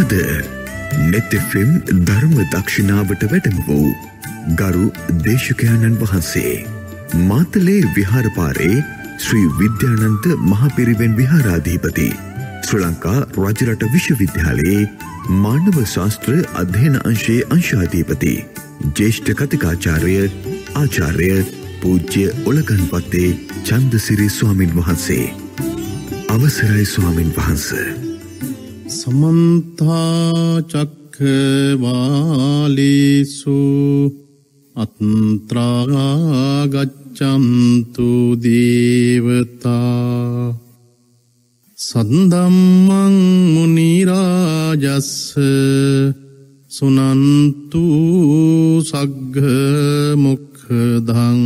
අද නෙතෆම් ධර්ම දක්ෂිනාවට වැඩම වූ ගරු දේශකයාණන් වහන්සේ. මාතලේ විහාරපාරේ ශ්‍රී විද්‍යානන්ත මහපිරිවෙන් විහාරාධීපති. ශ්‍ර ලංකා රජරට විශ්වවිද්‍යාලයේ මානව ශාස්ත්‍ර අධ්‍යන අංශයේ අංශාධීපති. ජේෂ්ඨ කතිකාචාරය ආචාර්ය පූජ්‍ය ඔලකන්පත්තේ චන්දසිරි ස්වාමින් වහන්සේ. අවසරයි ස්වාමින් වහන්සේ. සමන්තාචක්කවාලිසු අත්ත්‍රාගච්චන්තු දේවතා සන්දම්මං මුනිරාජස්ස සුනන්තු සග්ග මොක්කදං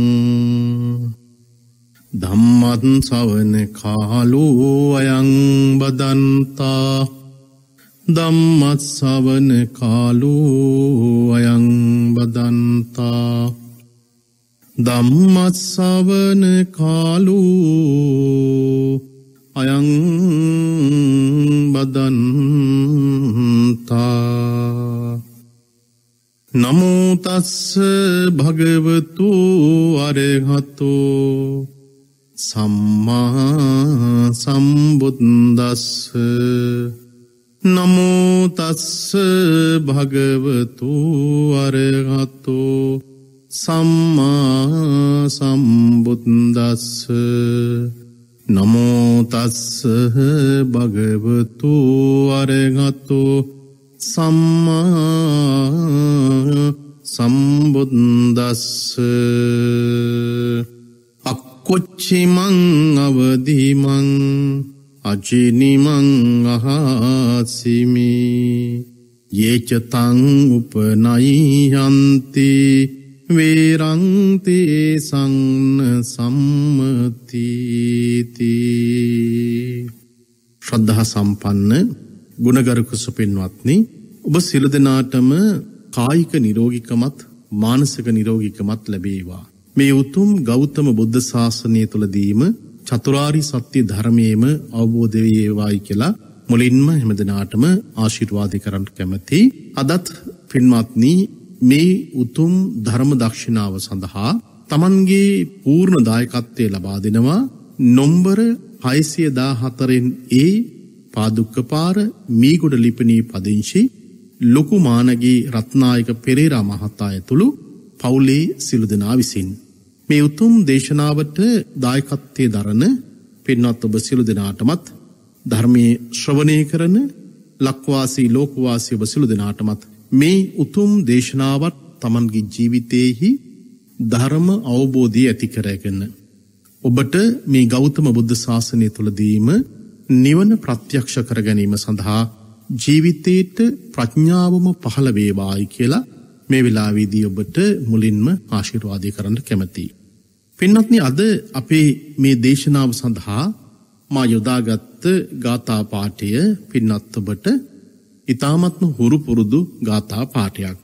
ධම්මත් සවන කාලෝ අයං බදන්තා දම්මත් සවන කාලෝ අයං බදන්තා දම්මත් සවන කාලෝ අයං බදන්තා නමුතස්ස භගවතු අරහතෝ සම්මා සම්බුද්දස්ස නමුතස්ස භගවතු අරහත්තෝ සම්මා සම්බුද්දස්ස නමෝතස්ස භගවතු අරගත්තෝ සම්මා සම්බුද්දස්ස අක්කොච්චිමං අවදිමං අජනිමං අහාසිමි යේචතං උපනයිහන්ති වේරංතේ සංන සම්මතීති ශ්‍රද්ධහ සම්පන්න ගුණගරුක සුපෙන්වත්නි ඔබ සිල දෙනාටම කායික නිරෝගිකමත් මානසක නිරෝගිකමත් ලැබේවා. මේ උතුම් ගෞතම බුද්ධ ශාසනය තුළදීම චතුරාරි සත්‍ය ධර්මයේම අවබෝධ වේවායි කියලා මුලින්ම හැමදෙනාටම ආශිර්වාද කරන්න කැමැති. අදත් පින්වත්නි මේ උතුම් ධර්ම දක්ෂිනාව සඳහා Tamanගේ පූර්ණ දායකත්වය ලබා දෙනවා නොම්බර 614න් ඒ පාදුක්කපාර මීගොඩ ලිපිණී පදිංචි ලොකු මානගී රත්නායක පෙරේරා මහතා ඇතුළු පවුලේ සිළු දෙනා විසින් මේ උතුම් දේශනාවට දායකත්තේ දරන පින්වත් ඔබ සිලු දෙනාටමත් ධර්මය ශ්‍රවණය කරන ලක්වාසී ලෝකවාසය ඔබ සිලු දෙනාටමත් මේ උතුම් දේශනාවත් තමන්ගේ ජීවිතයෙහි ධර්ම අවබෝධී ඇතිකරයගන්න. ඔබට මේ ගෞතම බුද්ධ ශාසනය තුළදීම නිවන ප්‍රත්‍යක්ෂ කරගැනීම සඳහා ජීවිතයට ප්‍රඥාවම පහළවේවායි කියලා මේ වෙලාවේදී ඔබට මුලින්ම ආශිරවාදය කරන්න කැමතියි. පින්නත්න අද අපේ මේ දේශනාව සඳහා මා යොදාගත්ත ගාථා පාඨය පින්නත්ඔබට ඉතාමත්ම හුරු පුරුදු ගාථා පාඨයක්.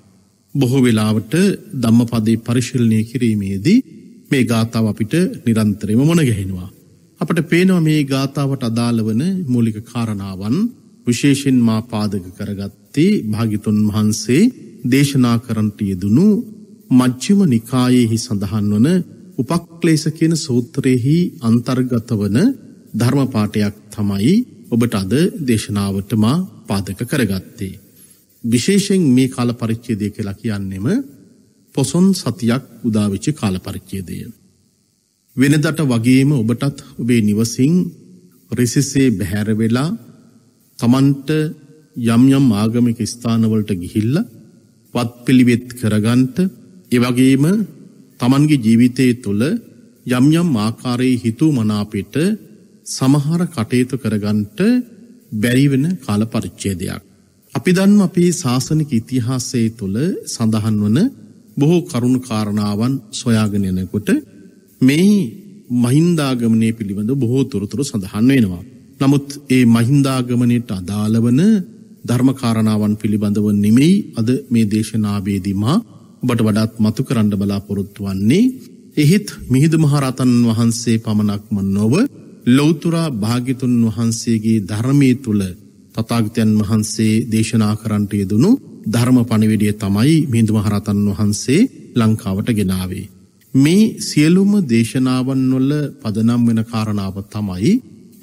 බොහෝ වෙලාවට ධම්මපදේ පරිශීලනය කිරීමේදී මේ ගාථාව අපිට නිරන්තරයෙන්ම මොනගැහෙනවා. අපට පේනවා මේ ගාථාවට අදාළ වන මූලික කාරණාවන් විශේෂයෙන් මා පාදක කරගත්තේ භාග්‍යතුන් වහන්සේ දේශනා කරන්නට යෙදුණු මජ්ක්‍ධිම නිකායේහි සඳහන් වන උපක්ලේශ කියන සූත්‍රයෙහි අන්තර්ගත වන ධර්මපාටයක් තමයි ඔබට අද දේශනාවටම පාදක කරගත්තේ. විශේෂෙන් මේ කාල පරිච්චේදය කියලා කියන්නෙම පොසොන් සතියක් උදාවිච්චි කාල පරිච්චේදය. වෙනදට වගේම ඔබටත් ඔබේ නිවසිං රිසිසේ බැහැරවෙලා තමන්ට යම්යම් ආගමික ස්ථානවලට ගිහිල්ල වත් පිළිවෙත් කරගන්ට එවගේම තමන්ගේ ජීවිතයේ තුළ යම් යම් ආකාරයේ හිතූ මනාපිට සමහර කටයුතු කරගන්නට බැරි වෙන කාල පරිච්ඡේදයක්. අපි දන්නවා අපේ ශාසනික ඉතිහාසයේ තුල සඳහන් වන බොහෝ කරුණු කාරණාවන් සොයාගෙන යනකොට මේ මහින්දාගමනයේ පිළිබඳ බොහෝ තොරතුරු සඳහන් වෙනවා. නමුත් ඒ මහින්දාගමනයට අදාළ වන ධර්ම කාරණාවන් පිළිබඳව නෙමෙයි අද මේ දේශනාවේදී මා ඔබට වඩාත් මතු කරන්න බලාපොරොත්තු වන්නේ එහෙත් මිහිදු මහරතන් වහන්සේ පමණක්ම නොව ලෞතුරා භාගිතුන් වහන්සේගේ ධර්මය තුළ තතාගතයන් වහන්සේ දේශනා කරන්ට යෙදුණු ධර්ම පණිවිඩිය තමයි මිහිදු මහරතන් වහන්සේ ලංකාවට ගෙනාවේ. මේ සියලුම දේශනාවන් නොල පදනම් වෙන කාරණාව තමයි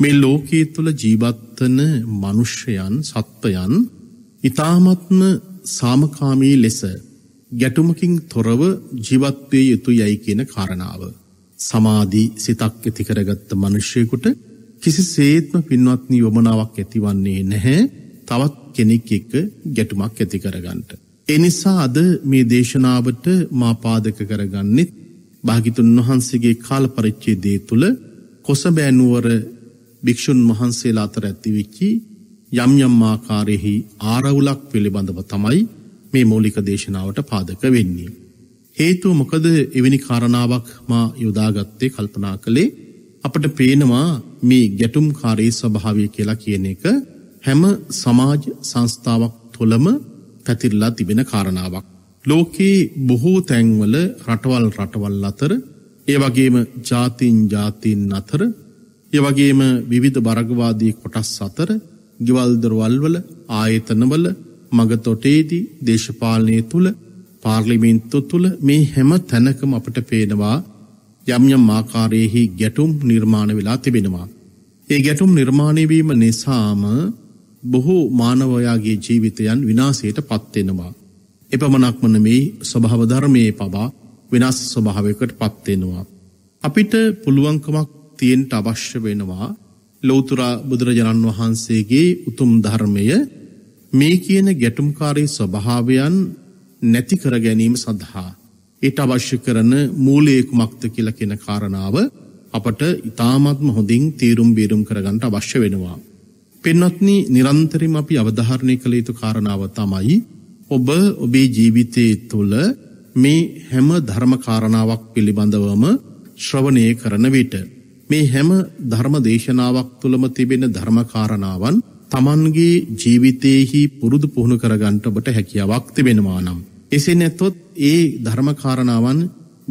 මේ ලෝකයේ තුළ ජීවත්වන මනුෂ්‍යයන් සත්වයන් ඉතාමත්ම සාමකාමී ලෙස ගැටුමකින් තොරව ජීවත් වේ යුතුයයි කියන කාරණාව. සමාධි සිතක් ඇති කරගත්ත මිනිසෙකුට කිසිසේත්ම පින්වත්නි යොමනාවක් ඇතිවන්නේ නැහැ තවත් කෙනෙක් එක්ක ගැටුමක් ඇති කරගන්න. ඒ නිසා අද මේ දේශනාවට මා පාදක කරගන්නේ භාග්‍යතුන් වහන්සේගේ කාල පරිච්ඡේදය තුල කොසඹෑ නුවර භික්ෂුන් වහන්සේලා අතර ඇතිවෙච්ච යම් යම් ආකාරෙහි ආරවුලක් පිළිබඳව තමයි මේ මූලික දේශනාවට පාදක වෙන්නේ. හේතුව මොකද එවැනි කාරණාවක් මා යොදාගත්තේ කල්පනා කළේ අපට පේනවා මේ ගැටුම් කාරයේ ස්වභාවය කියලා කියන එක හැම සමාජ සංස්ථාවක් තුළම පැතිරලා තිබෙන කාරණාවක්. ලෝකයේ බොහෝ තැන්වල රටවල් රටවල් අතර ඒ වගේම ජාතින් ජාතින් අතර ඒ වගේම විවිධ බරගවාදී කොටස් අතර ගෙවල් දරවල් වල ආයතනවල මගතොටේදී දේශපාලනය තුළ පාර්ලිමින්තු තුළ මේ හැම තැනකම අපට පේනවා යම්යම් ආකාරයෙහි ගැටුම් නිර්මාණ වෙලා තිබෙනවා. ඒ ගැටුම් නිර්මාණයවීම නිසාම බොහෝ මානවයාගේ ජීවිතයන් විනාසයට පත්වෙනවා. එපමනක්මන මේ ස්වභාවධර්මයේ පවා වෙනස් ස්වභාවකට පත්වෙනවා. අපිට පුළුවන්කමක් තියෙන් අවශ්‍ය වෙනවා ලෝතුරා බුදුරජාණන් වහන්සේගේ උතුම් ධර්මය මේ කියන ගැටුම්කාරී ස්වභාවයන් නැති කර ගැනීම සඳහා ඊට අවශ්‍ය කරන මූලයේ කුමක්ද කියලා කියන කාරණාව අපට ඉතාමත්ම හොඳින් තීරුම් බීරුම් කරගන්න අවශ්‍ය වෙනවා. පින්වත්නි නිරන්තරයෙන් අපි අවධාරණය කළ යුතු කාරණාව තමයි ඔබ ඔබේ ජීවිතයේ තුල මේ හැම ධර්ම කාරණාවක් පිළිබඳවම ශ්‍රවණය කරන විට මේ හැම ධර්ම දේශනාවක් තුළම තිබෙන ධර්ම කාරණාවන් තමන්ගේ ජීවිතයෙහි පුරුදු පුහුණු කරගන්ට ඔබට හැකියාවක් තිබෙනවා නම්. එසේ නැත්තොත් ඒ ධර්මකාරණාවන්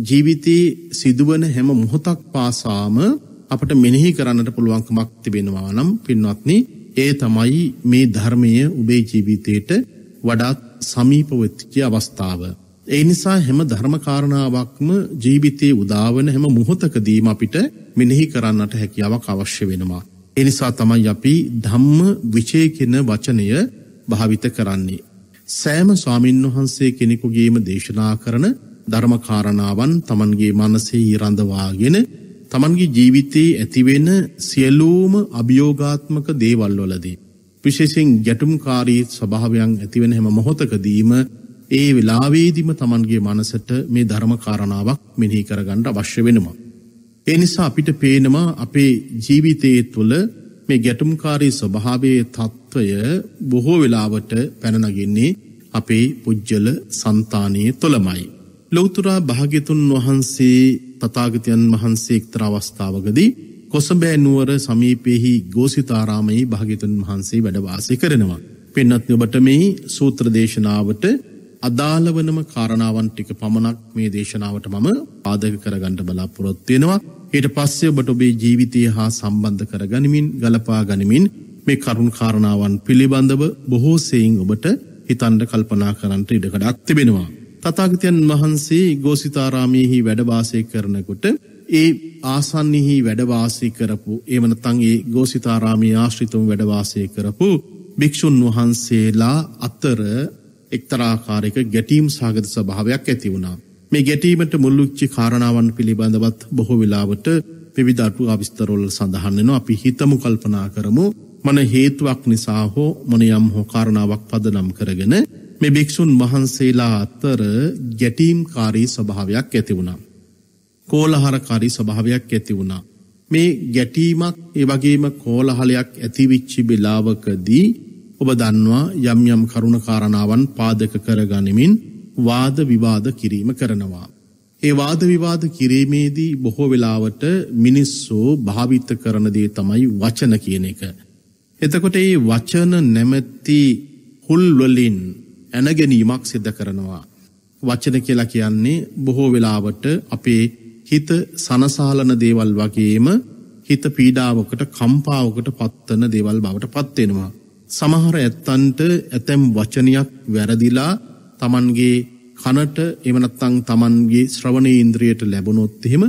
ජීවිතයේ සිදුවන හැම මුහොතක් පාසාම අපට මෙනෙහි කරන්නට පුළුවන්කමක් තිබෙනවා නම් පින්වත්නි ඒ තමයි මේ ධර්මය ඔබේ ජීවිතයට වඩාත් සමීපවච්චි අවස්ථාව. ඒ නිසා හැම ධර්මකාරණාවක්ම ජීවිතයේ උදාවන හැම මුහොතකදීම අපිට මෙනෙහි කරන්නට හැකියාවක් අවශ්‍ය වෙනවා. එනිසා තමයි අපි ධම්ම විචය කියන වචනය භාවිත කරන්නේ. සෑම ස්වාමීන් වහන්සේ කෙනෙකුගේම දේශනා කරන ධර්මකාරණාවන් තමන්ගේ මනසේ රඳවාගෙන තමන්ගේ ජීවිතයේ ඇතිවෙන සියලූම අභියෝගාත්මක දේවල් වලදී. විශේසිෙන් ගැටුම්කාරී ස්වභාවයන් ඇතිවෙන හැම මොහොතකදීම ඒ වෙලාවේදීම තමන්ගේ මනසට මේ ධර්මකාරණාවක් මෙහි කරගණ්ඩ අවශ්‍ය වෙනවා. ඒ නිසා අපිට පේනවා අපේ ජීවිතයේ තුළ මේ ගැටුම්කාරී ස්වභාවයේ తত্ত্বය බොහෝ වෙලාවට පැනනගින්නේ අපේ පුජ්‍යල సంతානයේ තුළමයි. ලෞතර භාග්‍යතුන් වහන්සේ තථාගතයන් වහන්සේ එක්තරා අවස්ථාවකදී කොසඹෑ නුවර සමීපෙහි ගෝසිතාරාමයේ භාග්‍යතුන් වහන්සේ වැඩ වාසය කරනවා. පින්වත්නි ඔබට මේ සූත්‍ර දේශනාවට අදාළ වනම කාරණාවන් ටික පමණක් මේ දේශනාවට මම පාදක කරගන්න බලාපොරොත්තු වෙනවා. ඊට පස්සේ ඔබට ඔබේ ජීවිතය හා සම්බන්ධ කර ගනිමින් ගලපා ගනිමින් මේ කරුණ කාරණාවන් පිළිබඳව බොහෝ සෙයින් ඔබට හිතන්ඩ කල්පනා කරන්නට ඉඩකට අක්තිබෙනවා. තතාගතයන් වහන්සේ ගෝසිතාරාමයහි වැඩවාසය කරනකොට ඒ ආසන්නහි වැඩවාසය කරපු ඒමනතන් ඒ ගෝසිතාරාමී ආශ්‍රිතුම් වැඩවාසය කරපු භික්‍ෂූන් වහන්සේලා අත්තර එක්තරාකාරයක ගැටීම් සාගත ස්භාවයක් ඇති වුණා. මේ ගැටීමට මුල්ලුච්චි කාරණාවන් පිළිබඳවත් බොහෝ වෙලාවට පිවිධාටු අවිස්තරොල් සඳහන්නෙන අපි හිතමු කල්පනා කරමු මන හේතුවක් නිසා හෝ මොනයම් හෝ කාරණාවක් පදනම් කරගෙන මේ භික්‍ෂූන් වහන්සේලා අත්තර ගැටීම්කාරී ස්වභාවයක් ඇති වුණා. කෝලහරකාරී ස්වභාවයක් ඇති වුණා. මේ ගැටීමක් ඒවගේම කෝලහලයක් ඇතිවිච්චි බෙලාවකදී ඔබ දන්නවා යම් යම් කරුණ කාරණාවන් පාදක කරගනිමින් වාද විවාද කිරීම කරනවා. ඒ වාද විවාද කිරීමේදී බොහෝ වෙලාවට මිනිස්සෝ භාවිත කරන දේ තමයි වචන කියන එක. එතකොට ඒ වචන නැමැති හුල්වලින් ඇනගැනීමක් සිද්ධ කරනවා. වචන කියලා කියන්නේ බොහෝ වෙලාවට අපේ හිත සනසාලන දේවල් වගේම හිත පීඩාවකට කම්පාවකට පත්තන දේවල් බවට පත්වෙනවා. සමහර ඇත්තන්ට ඇතැම් වචනයක් වැරදිලා තමන්ගේ කනට එහෙම නැත්නම් තමන්ගේ ශ්‍රවණේ ඉන්ද්‍රියට ලැබුණොත් එහෙම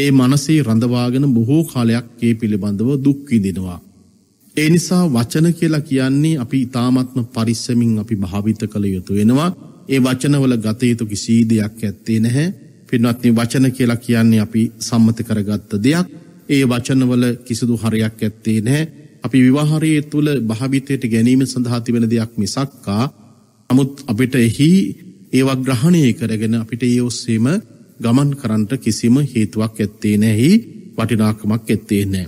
ඒ මනසේ රඳවාගෙන බොහෝ කාලයක් ඒ පිළිබඳව දුක් විඳිනවා. ඒ නිසා වචන කියලා කියන්නේ අපි ඊ타මාත්ම පරිස්සමින් අපි භාවිත කළ යුතු වෙනවා. ඒ වචනවල ගත යුතු කිසි දෙයක් ඇත්තේ නැහැ. පින්වත්නි වචන කියලා කියන්නේ අපි සම්මත කරගත්ත දෙයක්. ඒ වචනවල කිසිදු හරයක් ඇත්තේ නැහැ. අපි විවාහරයේ තුල භාවිතයට ගැනීම සඳහා තිබෙන දෙයක් මිසක්කා නමුත් අපිට එහි ඒවා ග්‍රහණය කරගෙන අපිට ඒ ඔස්සේම ගමන් කරන්ට කිසිම හේතුවක් ඇත්තේ නැහි වටිනාකමක් ඇත්තේ නෑ.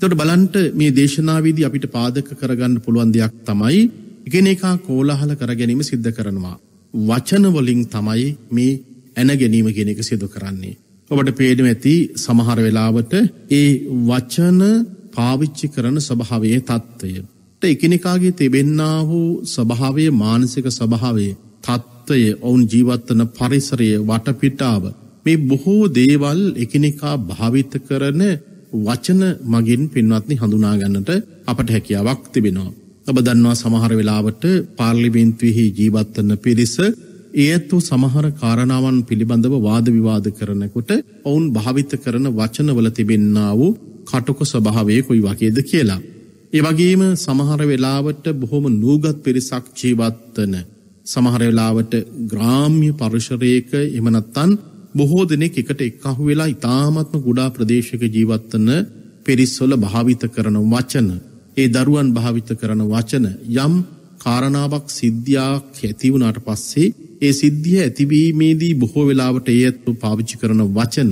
තොට බලන්ට මේ දේශනාවේදී අපිට පාදක කරගන්න පුළුවන් දෙයක් තමයි ඉගෙනකා කෝලාහල කරගැනීම සිද්ධ කරනවා. වචනවලින් තමයි මේ ඇන ගැනීම ගෙනෙක සිදු කරන්නේ. ඔබට පේඩම ඇති සමහර වෙලාවට ඒ වචන පාවිච්චි කරන ස්වභාවයේ තත්ත්වය. එකිනෙකාගේ තිබෙන්න්නා වූ ස්භාවේ මානසික සභාවේ තත්ත්වය ඔවුන් ජීවත්වන පරිසරය වටපිටාව මේ බොහෝ දේවල් එකිනෙකා භාවිත කරන වචන මගින් පින්වත්නි හඳුනාගන්නට අපට හැකියාවක් තිබෙනවා. ඔබ දන්නවා සමහර වෙලාවට පාර්ලිබින්තුවෙහි ජීවත්වන්න පිරිස ඒත්තු සමහර කාරණාවන් පිළිබඳව වාදවිවාද කරනකොට ඔවුන් භාවිත කරන වචනවල තිබෙන්න්නා වූ කටුක ස්වභාවය කොයි වගේද කියලා. ඒ වගේම සමහර වෙලාවට බොහොම නූගත් පිරිසක් ජීවත්වන සමහර වෙලාවට ග්‍රාම්‍ය පරිසරයක එහෙම නැත්නම් බොහෝ දෙනෙක් එකට එකහු වෙලා ඉතාමත්ම කුඩා ප්‍රදේශයක ජීවත්වන පිරිස්වල භාවිත කරන වචන ඒ දරුවන් භාවිත කරන වචන යම් කාරණාවක් සිද්ධියක් ඇති වුණාට පස්සේ ඒ සිද්ධිය ඇතිවීමේදී බොහෝ වෙලාවට ඒ ඇත්තු පාවිච්චි කරන වචන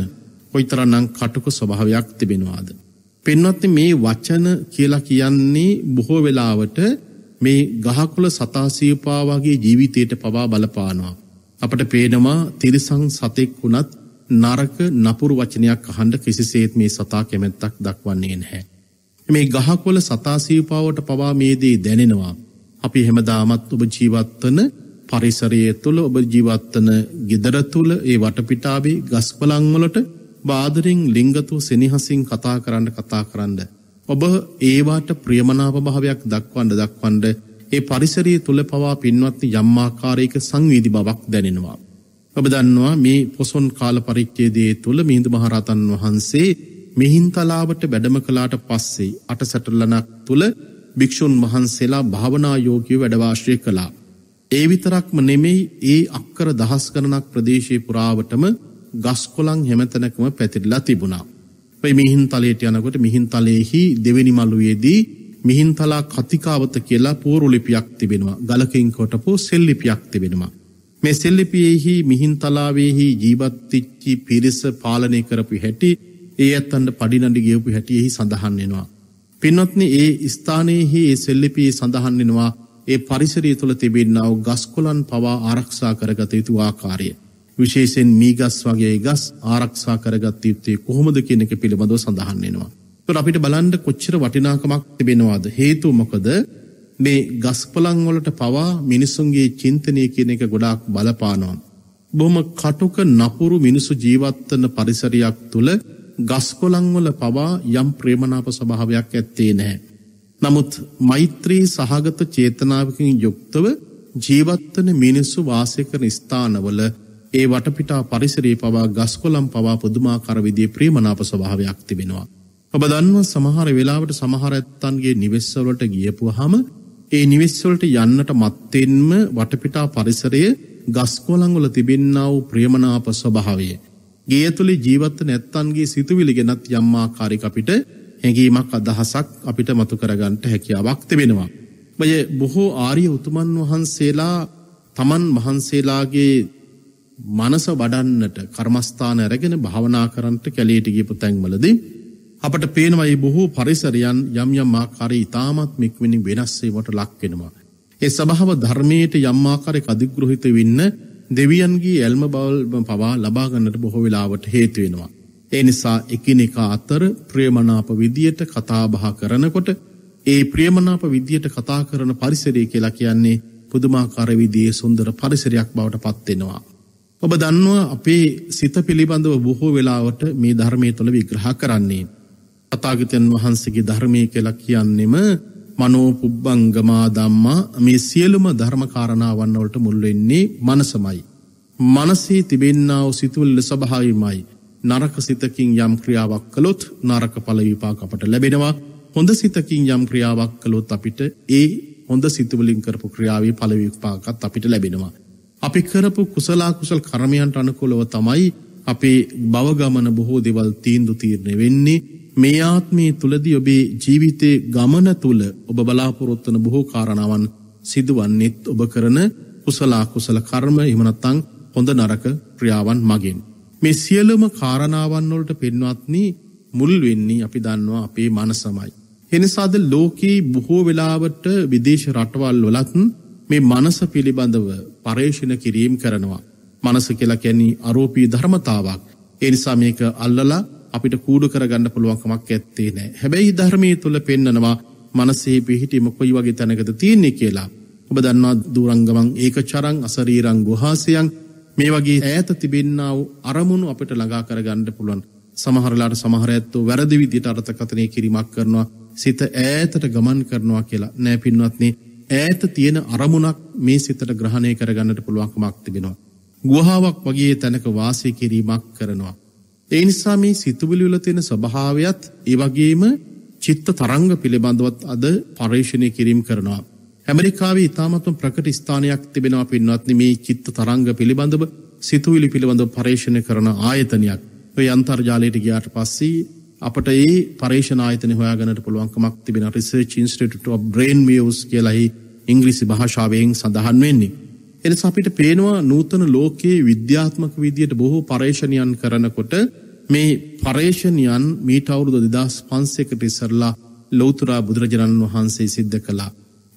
කොයිතරම් කටුක ස්වභාවයක් තිබෙනවාද පෙන්වත්නි මේ වචන කියලා කියන්නේ බොහෝ වෙලාවට මේ ගහකොළ සතා සියපා වගේ ජීවිතයට පවා බලපානවා. අපට පේනවා තිරිසන් සතෙක් වුණත් නරක නපුරු වචනයක් අහන්න කිසිසේත් මේ සතා කැමැත්තක් දක්වන්නේ නැහැ. මේ ගහකොළ සතා සියපාවට පවා මේ දේ දැනෙනවා. අපි හැමදාමත් ඔබ ජීවත්වන පරිසරය තුළ ඔබ ජීවත්වන ගෙදර තුළ ඒ වටපිටාවේ ගස්පලංවලට බාදරෙන් ලිංගතු සෙනෙහසින් කතා කරන්න කතා කරන්න. ඔබ ඒවාට ප්‍රියමනාප භාවයක් දක්වන්න දක්වන්න ඒ පරිසරයේ තුල පවා පින්වත්නි යම් ආකාරයක සංවේදී බවක් දැනෙනවා. ඔබ දන්නවා මේ පොසොන් කාල පරිච්ඡේදයේ තුල මිහිඳු මහරහතන් වහන්සේ මිහින්තලාවට වැඩම කළාට පස්සේ අටසැටලනක් තුල භික්ෂුන් වහන්සේලා භාවනා යෝගී වැඩවාශ්‍රය කළා. ඒ විතරක්ම නෙමෙයි ඒ අක්කර දහස් ගණනක් ප්‍රදේශයේ පුරාවටම ගස්කොලන් හැමතැනකම පැතිරලා තිබුණා. ඔය මිහින්තලයට යනකොට මිහින්තලයේහි දෙවෙනි මළුවේදී මිහින්තලා කතිකාවත කියලා පූර්වලිපියක් තිබෙනවා. ගලකින් කොටපු සෙල්ලිපියක් තිබෙනවා. මේ සෙල්ලිපියෙහි මිහින්තලාවේහි ජීවත්තිච්චි පිරිස පාලනය කරපු හැටි ඒ ඇත්තන්ට පඩිනඩි ගියපු හැටියෙහි සඳහන් වෙනවා. පින්වත්නි ඒ ස්ථානයේහි ඒ සෙල්ලිපියේ සඳහන් වෙනවා ඒ පරිසරය තුළ තිබෙන්නාව ගස්කොලන් පවා ආරක්ෂා කරගත යුතු ආකාරය. විශේෂෙන් මීගස් වගේ ගස් ආරක්ෂා කරගත් යුත්තේ කොහොමද කෙනෙක පිළිබඳව සඳහන්නෙනවා. තුොට අපිට බලන්ඩ කොච්චර වටිනාකමක් තිබෙනවාද හේතුමකද මේ ගස්පලංවලට පවා මිනිසුන්ගේ චින්තනය කියන එක ගොඩාක් බලපානවා. බොහම කටුක නපුරු මිනිසු ජීවත්වන පරිසරයක් තුළ ගස්කොලංවල පවා යම් ප්‍රේමනාප ස්වභාවයක් ඇත්තේ නැහැ. නමුත් මෛත්‍රී සහගත චේතනාවකින් යුක්තව ජීවත්වන මිනිස්සු වාසය කරන ස්ථානවල ඒ වටපිටා පරිසරේ පවා ගස්කොලම් පවා පුදුමාකාර විදිහේ ප්‍රේමනාප ස්වභාවයක් තිබෙනවා. ඔබ දන්නවා සමහර වෙලාවට සමහර ඇත්තන්ගේ නිවෙස්වලට ගියපුවාම ඒ නිවෙස්වලට යන්නට මත්තෙන්ම වටපිටා පරිසරය ගස්කොලංගොල තිබෙන්නා වූ ප්‍රියමනාප ස්වභාවය. ගේ ඇතුලේ ජීවත් නැත්තන්ගේ සිතුවිලි ගැනත් යම් ආකාරයක අපිට හැඟීමක් අදහසක් අපිට මතු කරගන්නට හැකියාවක් තිබෙනවා. ඔය බොහෝ ආර්ය උතුමන් වහන්සේලා තමන් වහන්සේලාගේ මනස වඩන්නට කර්මස්ථාන රැගෙන භාවනා කරන්ට කැලේට ගියපු තැන්වලදී අපට පේනවා මේ බොහෝ පරිසරයන් යම් යම් ආකාරයේ ඊටමත් මික්මිනි වෙනස් වීමට ලක් වෙනවා. ඒ සබහව ධර්මයේ යම් ආකාරයක අධිග්‍රහිත වෙන්න දෙවියන්ගේ ඇල්ම බවල් පවා ලබා ගන්නට බොහෝ වෙලාවට හේතු වෙනවා. ඒ නිසා එකිනෙකා අතර ප්‍රියමනාප විදියට කතා බහ කරනකොට ඒ ප්‍රියමනාප විදියට කතා කරන පරිසරය කියලා කියන්නේ පුදුමාකාර විදියේ සුන්දර පරිසරයක් බවට පත් වෙනවා. ඔබ දන්නවා අපේ සිත පිළිබඳව බොහෝ වෙලාවට මේ ධර්මය තුළ විග්‍රහ කරන්නේ. තතාගතයන් වහන්සේගේ ධර්මය කෙලක් කියන්නෙම මනෝ පුබ්බංගමා දම්මා මේ සියලුම ධර්මකාරණාවන්න වලට මුල්වෙන්නේ මනසමයි. මනසේ තිබෙන්න්නාව සිතුල්ල සභාවිමයි. නරක සිතකින් යම් ක්‍රියාවක් කළොත් නරක පලවිපා අපට ලැබෙනවා හොඳ සිතකින් යම් ක්‍රියාවක් කළොත් අපිට ඒ හොඳ සිතුවලින් කරපු ක්‍රියාවේ පලවිපාකත් අපිට ලැබෙනවා. අපි කරපු කුසලා කුසල් කරමයන්ට අනුකොලව තමයි අපේ බවගමන බොහෝ දෙවල් තීන්දු තීරණය වෙන්නේ මේ ආත්මයේ තුලදී ඔබේ ජීවිතේ ගමන තුල ඔබ බලාපොරොත්වන බොහෝ කාරණාවන් සිදුවන්නේත් ඔබ කරන කුසලා කුසල කර්ම එහෙම නැත්නම් හොඳ නරක ක්‍රියාවන් මගින් මේ සියලුම කාරණාවන් වලට පින්වත්නි මුල් වෙන්නේ අපි දන්නවා අපේ මනසමයි එනිසාද ලෝකේ බොහෝ වෙලාවට විදේශ රටවල් වලත් මේ මනස පිළිබඳව පර්ේෂණ කිරීම් කරනවා. මනස කියලා කැන්නේ අරෝපී ධර්මතාවක්. එනිසා මේක අල්ලලා අපිට කූඩු කරගන්න පුළුවන්කමක් ඇත්තේ නෑ. හැබැයි ධර්මය තුළ පෙන්නනවා මනසේ පිහිටීම කොයි වගේ තැනකද තියෙන්නේ කියලා. ඔබ දන්නවා දූරංගමං ඒක චරං අසරීරං ගුහාසයන් මේ වගේ ඇත තිබෙන්න්නාව අරමුණු අපට ළඟා කරගණ්ඩ පුළුවන්. සමහරලාට සමහරඇත්තු වැරදිවිදිට අර්ථකතනය කිරීමක් කරනවා සිත ඈතට ගමන් කරනවා කියලා නෑ පින්වත්න්නේ ඈත තියෙන අරමුණක් මේ සිතට ග්‍රහණය කරගන්නට පුළුවන්කමක් තිබෙනවා. ගුවහාාවක් වගේ තැනක වාසය කිරීමක් කරනවා. ඒ නිසා මේ සිතුවිලිවල තියෙන ස්වභාවයත් ඒ වගේම චිත්ත තරංග පිළිබඳවත් අද පර්ේෂණය කිරීම් කරනවා. ඇමරිකාවේ ඉතාමත්ම ප්‍රකට ස්ථානයක් තිබෙනවා පින්වත්න මේ චිත්ත තරංග පිළිබඳව සිතුවිලි පිළිබඳව පර්ේෂණය කරන ආයතනයක්. ඔය අන්තර්ජාලයට ගියාට පස්සේ අපට ඒ පරේෂනායතන හොයාගනට පුළුවන්කමක් තිබෙන රිසර්ච් ඉන්ස්ටිටියුට් ඔෆ් බ්‍රේන් මියුස් කියලායි ඉංග්‍රීසි භාෂාවයෙන් සඳහන් වෙන්නේ. එනිසා අපිට පේනවා නූතන ලෝකයේ විද්‍යාත්මක විදියට බොහෝ පර්ේෂණයන් කරනකොට මේ පර්ේෂණයන් මීට අවුරුදු දෙදස් පන්සෙකට ඉසරලා ලෞතුරා බුදුරජාණන් වහන්සේ සිද්ධ කළා.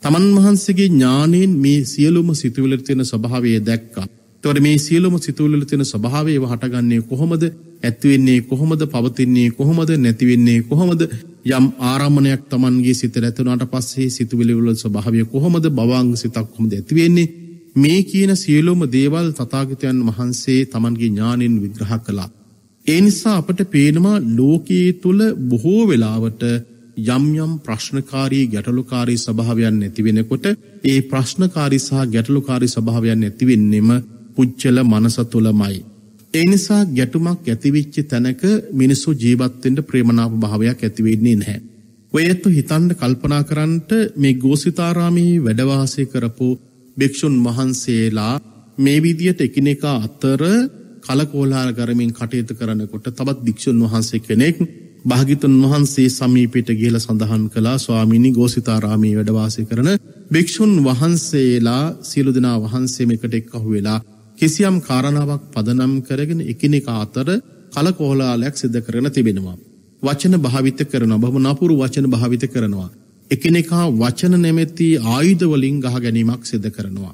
තමන් වහන්සේගේ ඥානයෙන් මේ සියලුම සිතුවිලර තියෙන ස්වභාවය දැක්කා. තොර මේ සියලුම සිතුවිලර තියෙන ස්වභාවය හටගන්නේ කොහොමද? ඇත්තිවෙන්නේ කොහොමද පවතින්නේ කොහොමද නැතිවෙන්නේ කොහොමද යම් ආරම්මණයක් තමන්ගේ සිත ඇතුනට පස්සේ සිතුවිලිවල ස්වභාවය කොහොමද බවාංග සිතක් කොමද ඇතිවෙන්නේ මේ කියන සියලුම දේවල් තතාගතයන් වහන්සේ තමන්ගේ ඥානින් විග්‍රහ කළා. ඒ නිසා අපට පේනවා ලෝකයේ තුළ බොහෝ වෙලාවට යම්යම් ප්‍රශ්නකාරී ගැටලුකාරී ස්භාවයන් නැතිවෙනකොට ඒ ප්‍රශ්නකාරි සහ ගැටලුකාරි ස්භාවයන් නැතිවෙන්නෙම පුච්චල මනස තුළමයි. ඒ නිසා ගැටුමක් ඇතිවිච්ච තැනක මිනිස්සු ජීවත් වෙන්න ප්‍රේමනාප භාවයක් ඇති වෙන්නේ නැහැ. ඔය ඇත්තු හිතන්න කල්පනා කරන්නට මේ ගෝසිතාරාමේ වැඩවාසය කරපු භික්ෂුන් වහන්සේලා මේ විදියට එකිනෙකා අතර කලකෝලාහල කරමින් කටයුතු කරනකොට තවත් භික්ෂුන් වහන්සේ කෙනෙක් භාග්‍යතුන් වහන්සේ සමීපයට ගිහිලා සඳහන් කළා ස්වාමීනි ගෝසිතාරාමේ වැඩවාසය කරන භික්ෂුන් වහන්සේලා සියලු දෙනා වහන්සේ මේකට එක්කහුවෙලා කිසියම් කාරණාවක් පදනම් කරගෙන එකිනෙක අතර කලකෝලාලයක් සිද්ධ කරන තිබෙනවා. වචන භාවිත කරන බහම නපුරු වචන භාවිත කරනවා. එකිනෙකා වචන නැමැති ආයුධවලින් ගහ ගැනීමක් සිද්ධ කරනවා.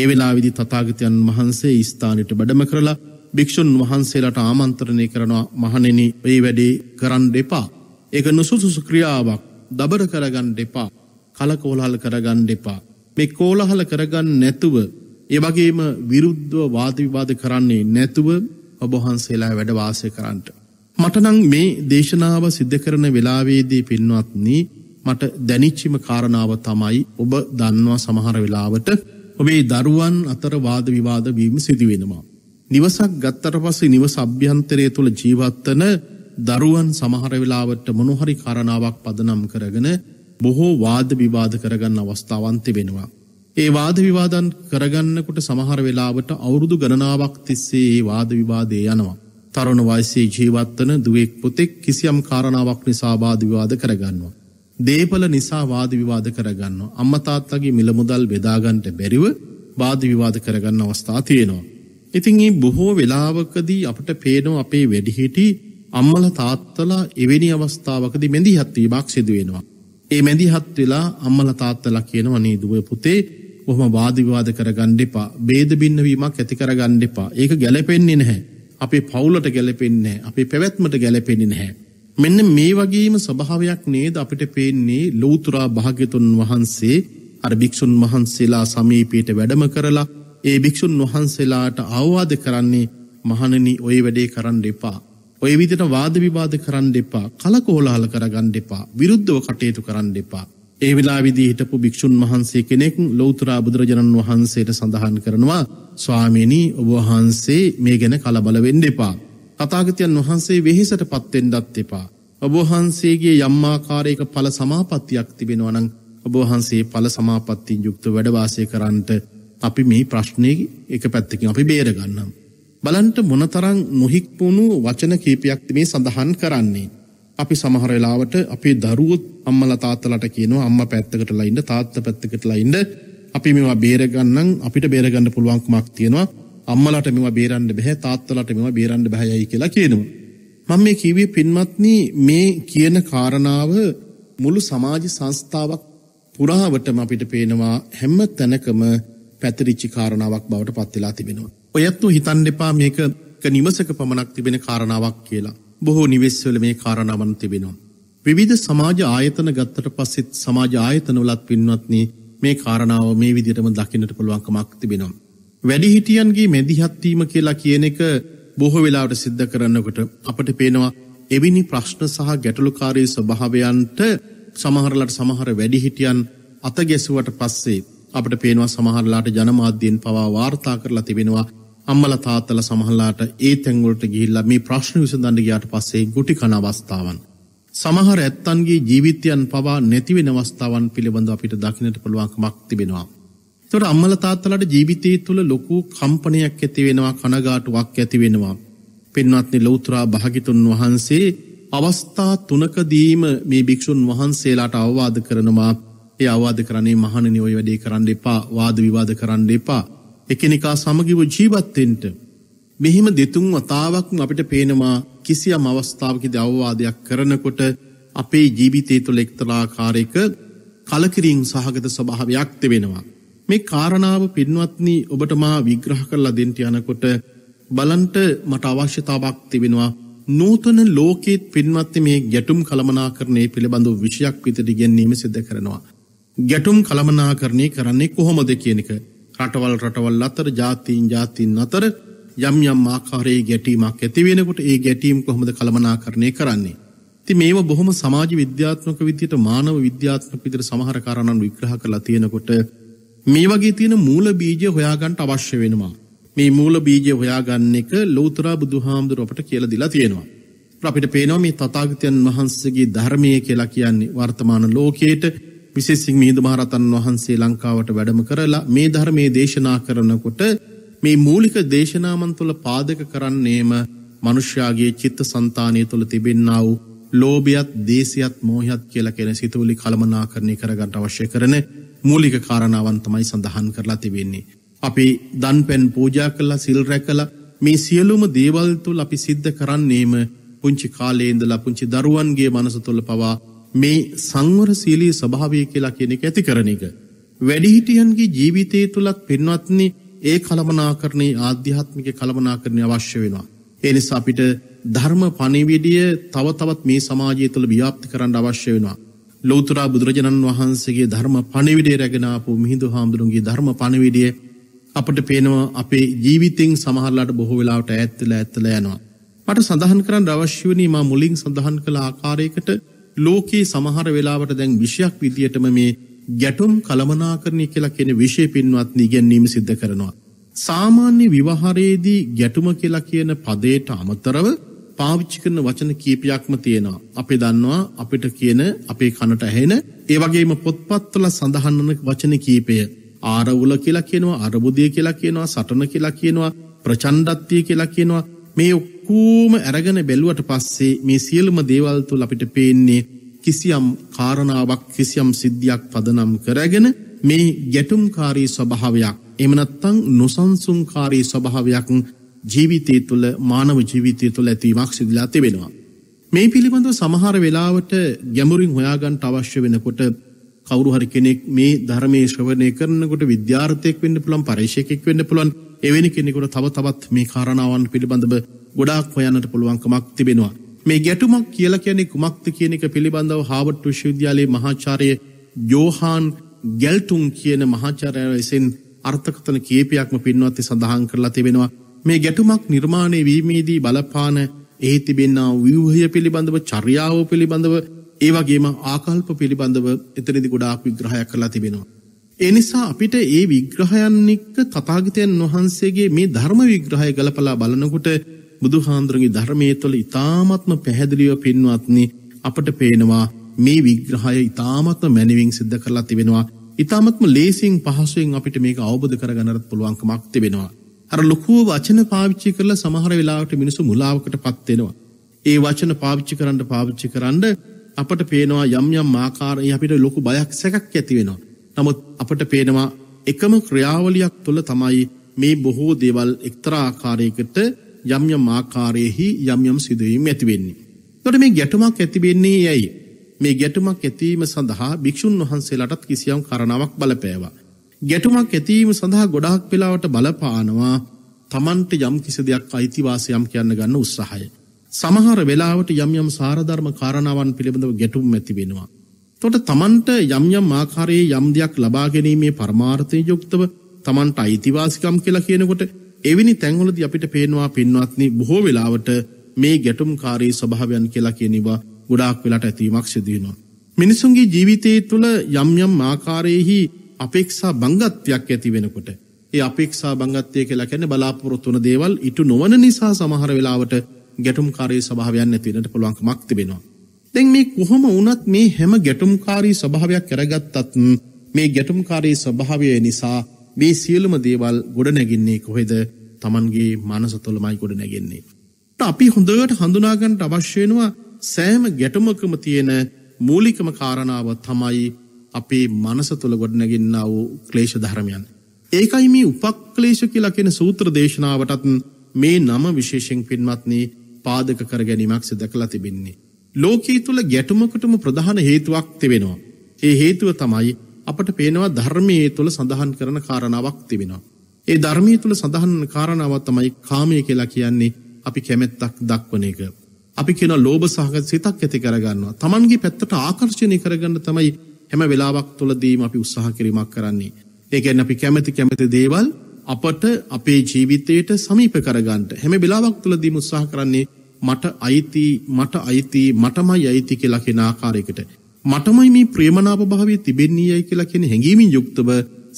ඒ වෙලාවිදි තතාගතයන් වහන්සේ ස්ථානයට බඩම කරලා භික්‍ෂුන් වහන්සේලාට ආමන්ත්‍රණය කරනවා මහනෙන ඒ වැඩේ කරන්න දෙපා. ඒක නුසුසුසු ක්‍රියාවක් දබර කරගන්න දෙපා කලකෝලහල් කරගන්න දෙපා. මේ කෝලහල කරගන්න නැතුව ඒ වගේම විරුද්ධව වාද විවාද කරන්නේ නැතුව ඔබ වහන්සේලා වැඩ වාසය කරන්නට. මට නම් මේ දේශනාව සිද්ධ කරන වෙලාවේදී පින්වත්නි මට දැනිච්චිම කාරණාව තමයි ඔබ දන්නවා සමහර වෙලාවට ඔබේ දරුවන් අතර වාද විවාද වීම සිදුවෙනවා. නිවසක් ගත්තට පස්සේ නිවස අභ්‍යන්තරය තුළ ජීවත්වන දරුවන් සමහර වෙලාවට මොනොහරි කාරණාවක් පදනම් කරගෙන බොහෝ වාද විවාද කරගන්න අවස්ථාවන්ති වෙනවා. ඒ වාද විවාදන් කරගන්නකොට සමහර වෙලාවට අවුරුදු ගණනාවක් තිස්සේ ඒ වාද විවාදය යනවා. තරුණ වයසේ ජීවත්වන දුවෙක් පුතෙක් කිසියම් කාරණාවක් නිසා වාද විවාද කරගන්නවා. දේපල නිසා වාද විවාද කරගන්නවා. අම්මා තාත්තගේ මිල මුදල් බෙදා ගන්නට බැරිව වාද විවාද කරගන්න අවස්ථා තියෙනවා. ඉතින් මේ බොහෝ වෙලාවකදී අපට පේනවා අපේ වැඩිහිටි අම්මලා තාත්තලා එවැනි අවස්ථාවකදී මැදිහත් වීමක් සිදු වෙනවා. ඒ මැදිහත් වෙලා අම්මලා තාත්තලා කියනවා නේ දුව පුතේ කොහොම වාදවිවාද කරගන්න එපා බේද බින්නවීමක් ඇති කරගන්න එපා ඒක ගැලපෙන්නේ නැහැ අපේ පවුලට ගැලපෙන්නේ අපේ පැවැත්මට ගැලපෙන්නේ නැහැ මෙන්න මේ වගේම ස්වභාවයක් නේද අපිට පේන්නේ ලෝතුරා භාග්‍යතුන් වහන්සේ අර භික්ෂුන් වහන්සේලා සමීපයට වැඩම කරලා ඒ භික්ෂුන් වහන්සේලාට අවවාද කරන්නේ මහණනි ඔය වැඩේ කරන්න එපා ඔය විදිහට වාද විවාද කරන්න එපා කලකෝලහල කරගන්න එපා විරුද්ධව කටයුතු කරන්න එපා ඒ වෙලා විදි හිටපු භික්‍ෂූන් වහන්සේ කෙනෙක් ලෝතුරා බුදුරජණන් වහන්සේට සඳහන් කරනවා ස්වාමිනී ඔබවහන්සේ මේ ගැන කලබලවෙන්න එපා. කතාගතයන් වහන්සේ වෙහෙසට පත්වෙන්ඩත් එපා. ඔබහන්සේගේ යම්මාකාරයක පල සමාපත්තියක් තිබෙනවනං ඔබහන්සේ පල සමාපත්තින් යුක්ත වැඩවාසය කරන්නට අපි මේ ප්‍රශ්නය එක පැත්තකින් අපි බේරගන්නම්. බලන්ට මොනතරං නොහික්පුුණු වචන කීපයක් මේ සඳහන් කරන්නේ. අපි සමහර වෙලාවට අපේ දරුවොත් අම්මල තාත්තලට කියනවා අම්ම පැත්තකට ලයින්ඩ තාත්ත පැත්තකට ලයින්ඩ අපි මෙවා බේරගන්නන් අපිට බේරගන්න පුළුවන්කමක් තියෙනවා අම්මලට මෙවා බේරන්ඩ බැහැ තාත්තලට මෙවා බේරන්ඩ බැහැයි කියලා කියනවා. මං මේ කිවේ පින්මත්න මේ කියන කාරණාව මුළු සමාජ සංස්ථාවක් පුරාවටම අපිට පේනවා හැම්ම තැනකම පැතිරිච්චි කාරණාවක් බවට පත්වෙලා තිබෙනවා. ඔයත්තු හිතන් දෙපා මේක නිවසක පමණක් තිබෙන කාරණාවක් කියලා. බොහෝ නිවෙස්වල මේ කාරණාවන් තිබෙනවා. විවිධ සමාජ ආයතන ගත්තට පස්සෙත් සමාජ ආයතනවලත් පින්වත්නී මේ කාරණාව මේ විදිරම දකිනට පුළුවන්කමක් තිබෙනවා. වැඩිහිටියන්ගේ මැදිහත්වීම කියලා කියන එක බොහෝ වෙලාට සිද්ධ කරන්නකොට අපට පේනවා එවිනි ප්‍රශ්න සහ ගැටලුකාරී ස්වභාවයන්ට සමහරලට සමහර වැඩිහිටියන් අතගැසුවට පස්සේ අපට පේනවා සමහරලාට ජනමාධ්‍යයෙන් පවා වාර්තා කරලා තිබෙනවා අම්මල තාත්තල සමහල්ලාට ඒ තැන්වලට ගිහිල්ල මේ ප්‍රශ්න විසඳන්න ගයාට පස්සේ ගුටි කන අවස්ථාවන්. සමහර ඇත්තන්ගේ ජීවිතයන් පවා නැතිවෙන අවස්ථාවන් පිළිබඳ අපිට දකිනට පුළුවන්ක මක් තිබෙනවා. තොට අම්මල තාත්තලට ජීවිතය තුළ ලොකු කම්පනයක් ඇතිවෙනවා කනගාටුවක් ඇතිවෙනවා. පෙන්වත්නි ලෝතුරා භාගිතුන් වහන්සේ අවස්ථා තුනකදීම මේ භික්‍ෂූන් වහන්සේලාට අවවාද කරනවා ඒ අවවාද කරන්නේ මහණනි ඔය වැඩේ කරන්න එපා වාද විවාද කරන්න එපා එකනිකා සමගිව ජීවත්තෙන්ට මෙහිම දෙතුන් වතාවක්ම අපිට පේනවා කිසියම් අවස්ථාවකි දවවාදයක් කරනකොට අපේ ජීවිතය තුළ එක්තලාකාරයක කලකිරින් සහගත ස්වභාවයක් තිබෙනවා. මේ කාරණාව පින්වත්නි ඔබටමා විග්‍රහ කරලා දෙන්ට යනකොට බලන්ට මට අවශ්‍යතාවක් තිබෙනවා නූතන ලෝකෙත් පින්වත්ති මේ ගැටුම් කළමනා කරණය පිළිබඳු විෂයක් විතට ගැන්නීම සිද්ධ කරනවා. ගැටුම් කළමනා කරණය කරන්නේ කොහොමද කියනක රටවල් රටවල් අතර ජාතීන් ජාතින් අතර යම් යම් ආකාරයේ ගැටීමක් ඇතිවෙනකොට ඒ ගැටීම් කොහොමද කළමනාකරණය කරන්නේ. ති මේම බොහොම සමාජ විද්‍යාත්මක විදියට මානව විද්‍යාත්මක විදිර සමහර කාරණන් විග්‍රහ කරලා තියෙනකොට මේ වගේ තියෙන මූල බීජය හොයාගන්ට අවශ්‍ය වෙනවා. මේ මූල බීජය හොයාගන්න එක ලෝතරා බුදු හාමුදුර අපට කියල දිලා තියෙනවා. අපිට පේනවා මේ තතාගතයන් වහන්සගේ ධර්මය කියලා කියන්නේ වර්තමාන ලෝකයට විශේසිං මීද මහරතන් වහන්සේ ලංකාවට වැඩම කරලා මේ ධර්මයේ දේශනා කරනකොට මේ මූලික දේශනාමන් තුළ පාදක කරන්නේම මනුෂ්‍යයාගේ චිත්ත සන්තානය තුළ තිබෙන්න්නාව ලෝබියත් දේසියත් මෝහත් කියල කෙන සිතුවලි කළමනා කරණය කරගට අවශ්‍ය කරන මූලික කාරණාවන් තමයි සඳහන් කරලා තිබෙන්නේ. අපි දන් පැන් පූජා කල්ලා සිල් රැකලා මේ සියලුම දේවල්තුල් අපි සිද්ධ කරන්නේම පුංචි කාලේන්දලා පුංචි දරුවන්ගේ මනස තුළ පවා මේ සංවර සීලී ස්වභාවය කියලා කෙනෙක් ඇති කරන එක. වැඩිහිටියන්ගේ ජීවිතය තුළත් පෙන්වත්න්නේ ඒ කළමනාකරණේ ආධ්‍යාත්මික කළමනාකරණය අවශ්‍ය වෙනවා. එනිසා අපිට ධර්ම පණිවිඩිය තව තවත් මේ සමාජය තුළ ව්‍යාප්ති කරන්න අවශ්‍ය වෙනවා. ලෝතුරා බුදුරජාණන් වහන්සේගේ ධර්ම පණිවිඩය රැගෙනාපු මිහිඳු හාමුදුරුන්ගේ ධර්ම පණිවිඩිය අපට පේනවා අපේ ජීවිතෙන් සමහරලාට බොහෝ වෙලාවට ඈත් වෙලා ඇත්තලා යනවා. මට සඳහන් කරන්න අවශ්‍ය වෙන්නේ මා මුලින් සඳහන් කළ ආකාරයකට ලෝකයේ සමහර වෙලාවට දැන් විෂයක් විදියටම මේ ගැටුම් කළමනාකරණය කියලා කෙන විෂය පින්වත් ඉගැන්වීම සිද්ධ කරනවා. සාමාන්‍ය විවහරයේදී ගැටුම කියලා කියන පදයට අමතරව පාවිච්චි කරන වචන කීපයක්ම තියෙනවා. අපි දන්නවා අපිට කියන අපේ කනට ඇහෙන ඒ වගේම පොත්පත්වල සඳහන් වන වචන කීපය. ආරවුල කියලා කියනවා, අරබුදය කියලා කියනවා, සටන කියලා කියනවා, ප්‍රචණ්ඩත්වය කියලා කියනවා. මේ ඔක්කූම ඇරගෙන බැලුවට පස්සේ මේ සියලුම දේවල් තුල අපිට පේන්නේ කිසියම් කාරණාවක් කිසියම් සිද්ධියක් පදනම් කරගෙන මේ ගැටුම්කාරී ස්වභාවයක් එහෙම නැත්නම් නොසන්සුන්කාරී ස්වභාවයක් ජීවිතය තුළ මානව ජීවිතය තුළ ඇතිවීමක් සිදුලා තිබෙනවා. මේ පිළිබඳව සමහර වෙලාවට ගැඹුරින් හොයාගන්න අවශ්‍ය වෙනකොට කවුරු හරි කෙනෙක් මේ ධර්මයේ ශ්‍රවණය කරනකොට විද්‍යාර්ථයක් වෙන්න පුළුවන් පරීක්ෂකෙක් වෙන්න පුළුවන් එවැනි කෙනෙකුට තව තවත් මේ කාරණාවන් පිළිබඳව ගොඩාක් හොයන්නට පුළුවන්කමක් තිබෙනවා. මේ ගැටුමක් කියල කියන්නේ කුමක්ද කියන එක පිළිබඳව හාවට් විශ්වවිද්‍යාලයේ මහාචාරය ජෝහාන් ගැල්ටුන් කියන මහාචාරය විසින් අර්ථකතන කීපයක්ම පින්වත්ති සඳහන් කරලා තිබෙනවා. මේ ගැටුමක් නිර්මාණය වීමේදී බලපාන එහි තිබෙන්න්නා ව්‍යවහය පිළිබඳව චර්යාව පිළිබඳව ඒවගේම ආකල්ප පිළිබඳව එතනදි ගොඩාක් විග්‍රහයක් කරලා තිබෙනවා. එනිසා අපිට ඒ විග්‍රහයන් එක්ක තථාගතයන් වහන්සේගේ මේ ධර්ම විග්‍රහය ගලපලා බලනකොට බුදුහාඳුරගේ ධර්මයේ තුළ ඊ타මත්ම පැහැදිලිව පින්වත්නි අපට පේනවා මේ විග්‍රහය ඊ타මත්ම මැනවින් සිද්ධ කරලා තිබෙනවා ඊ타මත්ම ලේසියෙන් පහසුවෙන් අපිට මේක අවබෝධ කරගන්නත් පුළුවන්කමක් තිබෙනවා අර ලොකු වචන පාවිච්චි කරලා සමහර වෙලාවට මිනිස්සු මුලාවකටපත් වෙනවා ඒ වචන පාවිච්චි කරන්න පාවිච්චි කරන්න අපට පේනවා යම් යම් ආකාරයේ අපිට ලොකු බයක් සැකක් ඇති වෙනවා නමුත් අපට පේනවා එකම ක්‍රියාවලියක් තුළ තමයි මේ බොහෝ දේවල් එක්තරාකාරයකට යම්යම් ආකාරයෙහි යම්යම් සිදුවීම් ඇතිවෙන්නේ. තොට මේ ගැටුමක් ඇතිවෙන්නේ යැයි. මේ ගැටුමක් ඇතිවීම සඳහා භික්‍ෂූන් වහන්සේලටත් කිසියම් කරණාවක් බලපෑවා. ගැටුමක් ඇතිවීම සඳහා ගොඩාක් වෙලාවට බලපානවා තමන්ට යම් කිසි දෙයක් අයිතිවාසයම් කියන්න ගන්න උත්සාහය. සමහර වෙලාවට යම් යම් සාරධර්ම කාරණාවන් පිළිබඳව ගැටුම් ඇතිබෙනවා. තොට තමන්ට යම් යම් ආකාරයේ යම් දෙයක් ලබා ගැනීමේ පරමාර්ථය යුක්තව තමන්ට අයිතිවාසිකම් කියලා කියනකොට එවැනි තැන්වලදී අපිට පේනවා පින්වත්නි බොහෝ වෙලාවට මේ ගැටුම්කාරී ස්වභාවයන් කියලා කියනවා ගොඩාක් වෙලාට ඇතිවීමක් සිදු වෙනවා. මිනිසුන්ගේ ජීවිතයේ තුල යම් යම් ආකාරයේහි අපේක්ෂා බංගත්වයක් ඇති වෙනකොට ඒ අපේක්ෂා බංගත්වය කියලා කියන්නේ බලාපොරොත්තු වන දේවල් ඉටු නොවන නිසා සමහර වෙලාවට ගැටුම්කාරී ස්වභාවයන් ඇති වෙන්නට පුළුවන්කමක් තිබෙනවා. දැන් මේ කොහොම වුණත් මේ හැම ගැටුම්කාරී ස්වභාවයක් කරගත්තත් මේ ගැටුම්කාරී ස්වභාවය නිසා මේ සියලුම දේවල් ගොඩ නැගින්නේ කොහෙද තමන්ගේ මනස තුළමයි ගොඩ නැගෙන්නේ. අපි හොඳට හඳුනාගන්ට අවශ්‍යයෙනවා සෑම ගැටුමකම තියෙන මූලිකම කාරණාව තමයි අපේ මනස තුළ ගොඩනැගින්න වූ ක්ලේෂ ධර්මයන්. ඒකයි මේ උපක්ලේෂ කියලකෙන සූත්‍ර දේශනාවටත් මේ නම විශේෂෙන් පින්මත්න්නේ පාදක කර ගැනීමක් සිදකලා තිබෙන්නේ. ලෝකයේ තුල ගැටුමකටම ප්‍රධාන හේතුවක් තිබෙනවා. ඒ හේතුව තමයි අපට පේනවා ධර්මයේ තුල සඳහන් කරන කාරණාවක් තිබෙනවා. ඒ ධර්මයේ තුල සඳහන් කාරණාව තමයි කාමය කියලා කියන්නේ අපි කැමැත්තක් දක්වන එක. අපි කියන ලෝභ සහගත සිතක් ඇති කරගන්නවා. Tamange පැත්තට ආකර්ෂණය කරගන්න තමයි හැම වෙලාවක් තුලදීම අපි උත්සාහ කිරීමක් කරන්නේ. ඒ කියන්නේ අපි කැමැති කැමැති දේවල් අපට අපේ ජීවිතයට සමීප කරගන්න හැම වෙලාවක් තුලදීම උත්සාහ කරන්නේ මට අයිති මට අයිති මටමයි අයිති කියලා කෙන ආකාරයකට මටමයි මේ ප්‍රේමනාප භාවය තිබෙන්නේ යයි කියලා කියන හැඟීමින් යුක්තව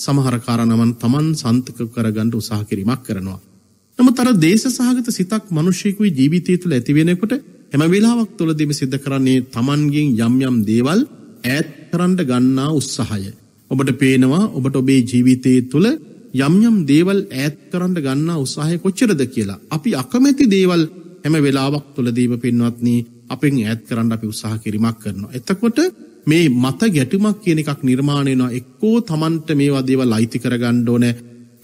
සමහර කාරණාවන් Taman සන්තක කරගන්න උත්සාහ කිරීමක් කරනවා. නමුත් අර දේශ සහගත සිතක් මිනිසෙකුගේ ජීවිතය තුළ ඇති වෙනකොට හැම වෙලාවක් තුළදීම සිද්ධ කරන්නේ Tamanගෙන් යම් යම් දේවල් ඈත් කරන්න ගන්නා උත්සාහය. ඔබට පේනවා ඔබට ඔබේ ජීවිතයේ තුළ යම් යම් දේවල් ඈත් කරන්න ගන්නා උත්සාහය කොච්චරද කියලා. අපි අකමැති දේවල් හැම වෙලාවක් තුළදීම පින්වත්නී අපෙන් ඇත් කරන්න අපි උත්සාහ කිරීමක් කරනවා. එතකොට මේ මත ගැටුමක් කියන එකක් නිර්මාණයනවා එක්කෝ තමන්ට මේවා දේවල් අයිති කරගන්න ඕනේ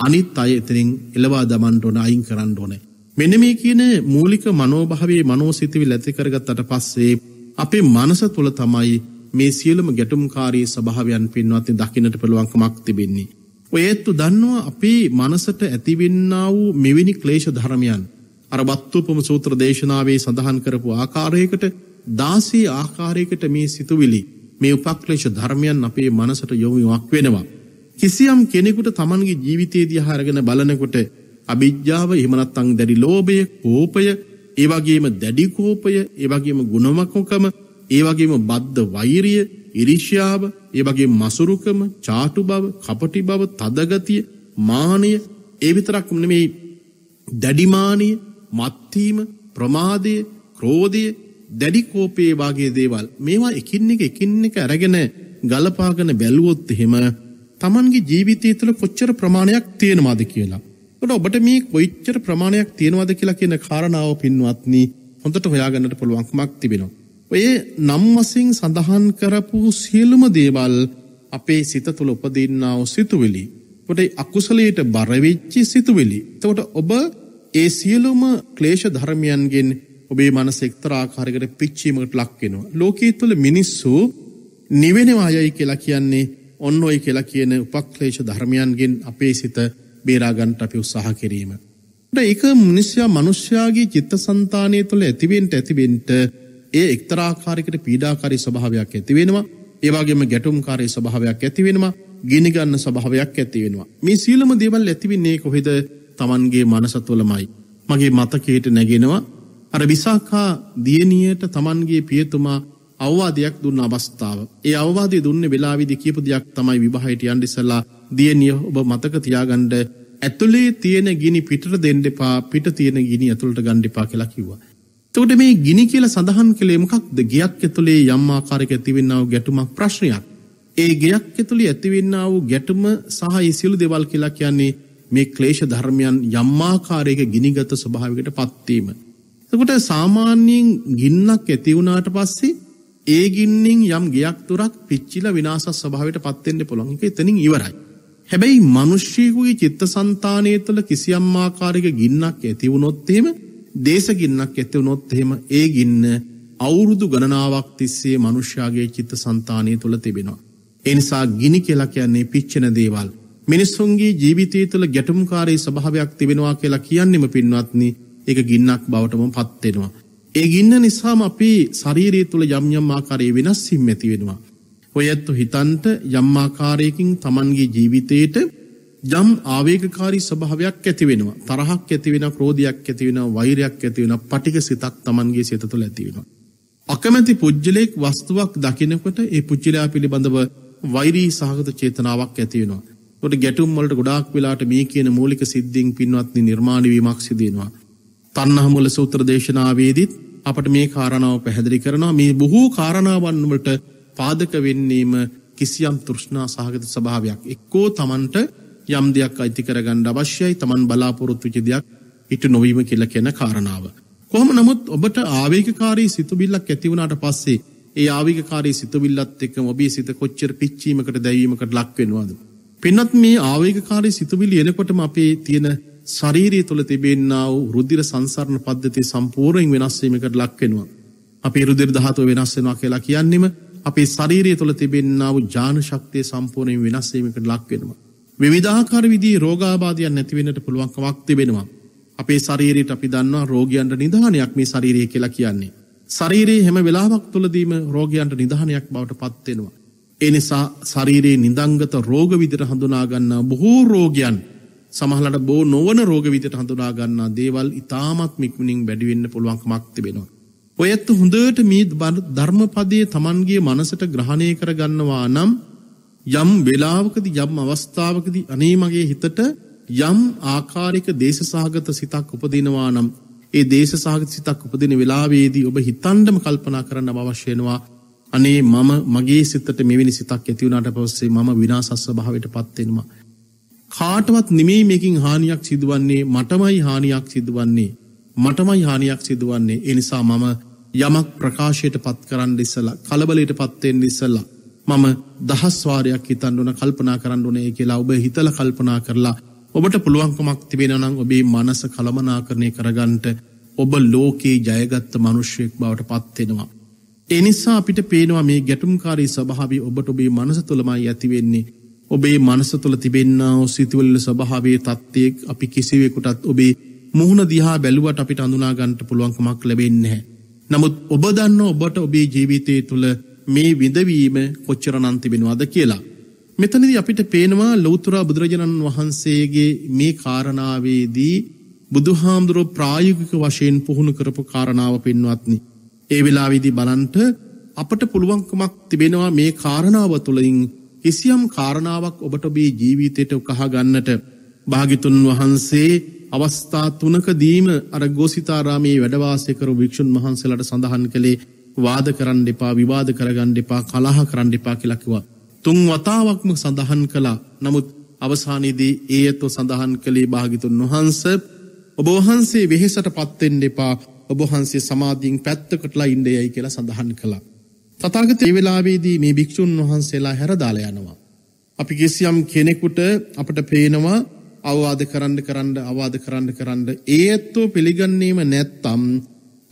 අනිත් අය එතනින් එලවා දමන්න ඕන අයින් කරන්න ඕනේ. මෙන්න මේ කියන මූලික මනෝභාවයේ මනෝසිතවිලි ඇති කරගත්තට පස්සේ අපේ මනස තුළ තමයි මේ සියලුම ගැටුම්කාරී ස්වභාවයන් පින්වත්නි දකින්නට පුළුවන්කමක් තිබෙන්නේ. ඔය ඇත්තු දන්නවා අපේ මනසට ඇතිවෙන්නා වූ මෙවැනි ක්ලේශ ධර්මයන් අර බත්තුපම සූත්‍ර දේශනාවේ සඳහන් කරපු ආකාරයකට දාසේ ආකාරයකට මේ සිතුවිලි මේ උපක්ලේශ ධර්මයන් අපේ මනසට යොමුවක් වෙනවා. කිසියම් කෙනෙකුට තමන්ගේ ජීවිතයේ දිහා අරගෙන බලනකොට අභිජ්ජාව එහෙම නැත්නම් දැඩි ලෝභය, කෝපය, ඒ වගේම දැඩි කෝපය, ඒ වගේම ගුණමකකම, ඒ වගේම බද්ධ වෛරිය, ඉරිෂ්‍යාව, ඒ වගේම මසුරුකම, ചാටු බව, කපටි බව, තදගතිය, මානය, ඒ විතරක්ම නෙමෙයි දැඩිමානය මත්වීම ප්‍රමාදය ක්‍රෝධය දැඩිකෝපේ වගේ දේවල් මේවා එකින් එක එකින් එක ඇරගෙන ගලපාගෙන බැලුවොත් එහෙම Tamanගේ ජීවිතය තුළ කොච්චර ප්‍රමාණයක් තියෙනවද කියලා. ඒකට ඔබට මේ කොච්චර ප්‍රමාණයක් තියෙනවද කියලා කියන කාරණාව පින්වත්නි හොඳට හොයාගන්නට පුළුවන්කමක් තිබෙනවා. ඔය නම් වශයෙන් සඳහන් කරපු සියලුම දේවල් අපේ සිත තුළ උපදින්නා වූ සිතුවිලි. ඒකට අකුසලයට බර වෙච්ච සිතුවිලි. ඒකට ඔබ ඒ සියලුම ක්ලේෂ ධර්මයන්ගෙන් ඔබේ මනස එක්තරාකාරකට පිච්චීමට ලක්වෙනවා. ලෝකයේ තුළ මිනිස්සු නිවෙනවා යයි කියලා කියන්නේ ඔන්න ඔයි කියලා කියන උපක්ලේෂ ධර්මයන්ගෙන් අපේ සිත බේරාගන්ට අපි උත්සාහ කිරීම. එක මිනිස්යා මනුෂ්‍යයාගේ චිත්ත සන්තානය තුළ ඇතිවෙන්ට ඇතිවෙන්ට ඒ එක්තරාකාරකට පීඩාකාරි ස්භාවයක් ඇතිවෙනවා ඒවාගේම ගැටුම්කාරය ස්භාවයක් ඇතිවෙනවා ගිනිගන්න ස්භාවයක් ඇතිවෙනවා මේ සීලම දේවල් ඇතිවෙන්නේ කොහෙද තමන්ගේ මනසතුවලමයි. මගේ මතකයට නැගෙනවා අර විසාකා දියණියට තමන්ගේ පියතුමා අවවාදයක් දුන්න අවස්ථාව. ඒ අවවාදය දුන්නේ වෙලාවිදි කියපු දෙයක් තමයි විවාහයට යන්න ඉස්සලා දියණිය ඔබ මතක තියාගන්න ඇතුලේ තියෙන ගිනි පිටට දෙන්න එපා පිට තියෙන ගිනි ඇතුළට ගන්න එපා කියලා කිව්වා. එතකොට මේ ගිනි කියලා සඳහන් කළේ මොකක්ද? ගියක් ඇතුලේ යම් ආකාරයක ඇතිවෙනව ගැටුමක් ප්‍රශ්නයක්. ඒ ගයක් ඇතුළි ඇතිවෙන්න වූ ගැටුම සහ ඉසිලු දෙවල් කියලා කියන්නේ මේ ක්ලේෂ ධර්මයන් යම්මාකාරයක ගිනිගත ස්වභාවකට පත්වීම. එතකොට සාමාන්‍යයෙන් ගින්නක් ඇති වුණාට පස්සේ ඒ ගින්නෙන් යම් ගයක් තුරක් පිච්චිලා විනාශ ස්වභාවයට පත් වෙන්න පුළුවන්. ඒක එතනින් ඉවරයි. හැබැයි මිනිස්සුගේ චිත්තසංතානය තුළ කිසියම් ආකාරයක ගින්නක් ඇති වුණොත් එහෙම දේශ ගින්නක් ඇති වුණොත් එහෙම ඒ ගින්න අවුරුදු ගණනාවක් තිස්සේ මනුෂ්‍යයාගේ චිත්තසංතානය තුළ තිබෙනවා. එනිසා ගිනි කියලා කියන්නේ පිච්චෙන දේවල්. මිනිස්සුන්ගේ ජීවිතය තුළ ගැටුම්කාරී ස්වභාවයක් තිබෙනවා කියලා කියන්නෙම පින්වත්නි ඒක ගින්නක් බවටම පත් වෙනවා. ඒ ගින්න නිසාම අපේ ශරීරය තුළ යම් යම් ආකාරයේ වෙනස් වීම් ඇති වෙනවා. ඔය ඇත්තු හිතන්ට යම් ආකාරයකින් Tamanගේ ජීවිතේට යම් ආවේගකාරී ස්වභාවයක් ඇති වෙනවා. තරහක් ඇති වෙනවා, ක්‍රෝධයක් ඇති වෙනවා, වෛරයක් ඇති වෙනවා, පටික සිතක් Tamanගේ සිත තුළ ඇති වෙනවා. අකමැති පුද්ගලයෙක් වස්තුවක් දකිනකොට ඒ පුද්ගලයා පිළිබඳව වෛරී සහගත චේතනාවක් ඇති වෙනවා. ොට ගැටුම් වලට ගොඩක් වෙලාට මේ කියන මූලික සිද්ධින් පින්වත්නි නිර්මාණවීමක් සිදෙනවා. තන්නහමුල සූත්‍ර දේශනාවේදීත් අපට මේ කාරණාව පැහැදිලි කරනවා මේ බොහෝ කාරණාවන්වලට පාදක වෙන්නේම කිසියම් තෘෂ්ණා සහගත ස්වභාවයක්. එක්කෝ Tamanට යම් දෙයක් අයිති කරගන්න අවශ්‍යයි Taman බලාපොරොත්තු වෙච්ච දෙයක් ඉටු නොවීම කියලා කියන කාරණාව. කොහොම නමුත් ඔබට ආවේගකාරී සිතුවිල්ලක් ඇති වුණාට පස්සේ ඒ ආවේගකාරී සිතුවිල්ලත් එක්කම ඔබේ සිත කොච්චර පිච්චීමකට දැවීමකට ලක් වෙනවද? පෙන්නත් මේ ආවේගකාරී සිතුවිලි එනකොටම අපේ තියෙන ශරීරය තුළ තිබෙන්න්නාව රුද්ධිර සංසරණ පද්ධති සම්පූර්ණයෙන් වෙනස්වීමකට ලක්වෙනවා. අපේ රුදිර දහතුව වෙනස් වෙනවා කියලා කියන්නෙම අපේ ශරීරය තුළ තිබෙන්න්නාව ජාන ශක්තිය සම්පූර්ණයෙන් වෙනස්වීමකට ලක්වෙනවා. විවිධාකාර විදිී රෝගාබාධයන් නැතිවෙනට පුළුවන්කමක් තිබෙනවා. අපේ ශරීරයට අපි දන්නවා රෝගියන්ට නිධානයක් මේ ශරීරය කියලා කියන්නේ. ශරීරයේ හැම වෙලාවක් තුළදීම රෝගයන්ට නිධානයක් බවට පත්වෙනවා. එනිසා ශරීරයේ නිදංගත රෝග විදිර හඳුනාගන්නා බොහෝ රෝගයන් සමහලට බෝ නොවන රෝග විදිට හඳුනාගන්නා දේවල් ඉතාමත් මික්මනිින් බැඩිවෙන්න පුළුවන්කමක් තිබෙනවා. ඔයත් හොඳට මීත් බර ධර්මපදයේ තමන්ගේ මනසට ග්‍රහණය කරගන්නවා නම් යම් වෙලාවකදි යම් අවස්ථාවකදි අනේ මගේ හිතට යම් ආකාරික දේශසාගත සිතක් උපදිනවා නම් ඒ දේශසාගත සිතක් උපදින වෙලාවේදී ඔබ හිතන්ඩම කල්පනා කරන්න අවශ්‍යයනවා අනේ මම මගේ සිතට මෙවැනි සිතක් ඇතිවුණට පස්සේ මම විනාසස් භාවයටපත් වෙනවා. කාටවත් නෙමෙයි මේකින් හානියක් සිදුවන්නේ මටමයි හානියක් සිදුවන්නේ මටමයි හානියක් සිදුවන්නේ ඒ නිසා මම යමක් ප්‍රකාශයට පත් කරන්න ඉස්සලා කලබලයට පත් වෙන්න ඉස්සලා මම දහස් වාරයක් හිතන්න ඕන කල්පනා කරන්න ඕනේ කියලා ඔබ හිතලා කල්පනා කරලා ඔබට පුළුවන්කමක් තිබෙනවා නම් ඔබේ මනස කලමනාකරණය කරගන්නට ඔබ ලෝකේ ජයගත්ත මිනිසෙක් බවට පත් වෙනවා එනිසා අපිට පේනවා මේ ගැටුම්කාරී ස්වභාවී ඔබට ඔබේ මනස තුළමයි ඇතිවෙන්නේ. ඔබේ මනස තුළ තිබෙන්න්නාව සිතිවල්ල ස්වභාවේ තත්ත්යෙක් අපි කිසිවෙකුටත් ඔබේ මුහුණ දිහා බැලුවට අපිට අඳුනාගන්ට පුළුවන්කමක් ලැබෙන්නේ. නමුත් ඔබ දන්න ඔබට ඔබේ ජීවිතය තුළ මේ විඳවීම කොච්චරනන්තිබෙනවාද කියලා. මෙතනද අපිට පේනවා ලෝතුරා බුදුරජණන් වහන්සේගේ මේ කාරණාවේදී බුදුහාමුදුරෝ ප්‍රායුගික වශයෙන් පුහුණු කරපු කාරණාව පෙන්වත්නිි. ඒ වෙලාවිදි බලන්ට අපට පුළුවන්කමක් තිබෙනවා මේ කාරණාව තුළයින් කිසියම් කාරණාවක් ඔබට බේ ජීවිතයට උකහා ගන්නට භාගිතුන් වහන්සේ අවස්ථා තුනක දීම අර ගෝසිතාරාමයේ වැඩවාසයකරු භික්‍ෂූන් වහන්සලට සඳහන් කළේ වාද කරන්න දෙපා විවාද කරගන්න දෙපා කලාහ කරන්න දෙපා කියලකිවා. තුන් වතාවක්ම සඳහන් කලා නමුත් අවසානිදී ඒඇත්ව සඳහන් කළේ භාගිතුන් වහන්ස ඔබවහන්සේ වෙහෙසට පත්තෙන් දෙපා ඔබහන්සේ සමාධීන් පැත්තකටලා ඉන්ඩයයි කියලා සඳහන් කළා. තතාගත එවෙලාවේදී මේ භික්‍ෂූන් වහන්සේලා හැරදාල යනවා. අපි කිසියම් කෙනෙකුට අපට පේනවා අවවාද කරන්න කරන්න අවාද කරන්න කරන්න ඒත්තෝ පිළිගන්නේම නැත්තම්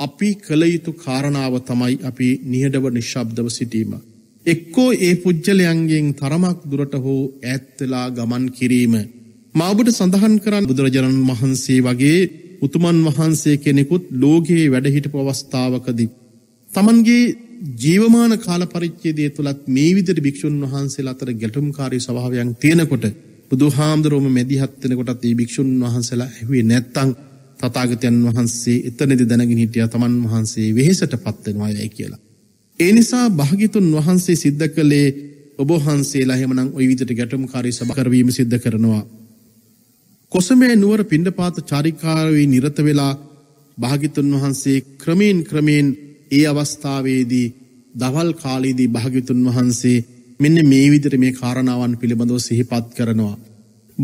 අපි කළයුතු කාරණාව තමයි අපි නිහඩව නිශ්ශබ්දව සිටීම. එක්කෝ ඒ පුද්ගලයන්ගෙන් තරමක් දුරට හෝ ඇත්තලා ගමන් කිරීම. මාබට සඳහන් කරන්න බුදුරජාණන් වහන්සේ වගේ උතුමන් වහන්සේ කෙනෙකුත් ලෝකයේ වැඩහිටපු අවස්ථාවකදී. තමන්ගේ ජීවමාන කාල පරිච්චේදය තුළත් මේ විදිර භික්‍ෂූන් වහන්සේ අතර ගැටුම්කාරී සභාවයක් තියෙනකොට බුදු හාමුදුරුවම මැදිහත්වෙනකොටත් ඒ භික්‍ෂූන් වහන්සලා ඇහුවේ නැත්තං තතාගතයන් වහන්සේ එතනෙදි දැනගෙන හිටිය තමන් වහන්සේ වෙහෙසට පත්වෙනවා යැයි කියලා. ඒ නිසා භාගිතුන් වහන්සේ සිද්ධ කළේ ඔබහන්සේලා හෙමනම් ඔය විදිට ගැටුම්කාරී සභකරවීම සිද්ධ කරනවා කොසමෑ නුවර පිණ්ඩපාත චරිකාරවේ නිරත වෙලා භාගිතුන් වහන්සේ ක්‍රමයෙන් ක්‍රමයෙන් ඒ අවස්ථාවේදී දවල් කාලයේදී භාගිතුන් වහන්සේ මෙන්න මේ විදිර මේ කාරණාවන් පිළිබඳව සිහිපත් කරනවා.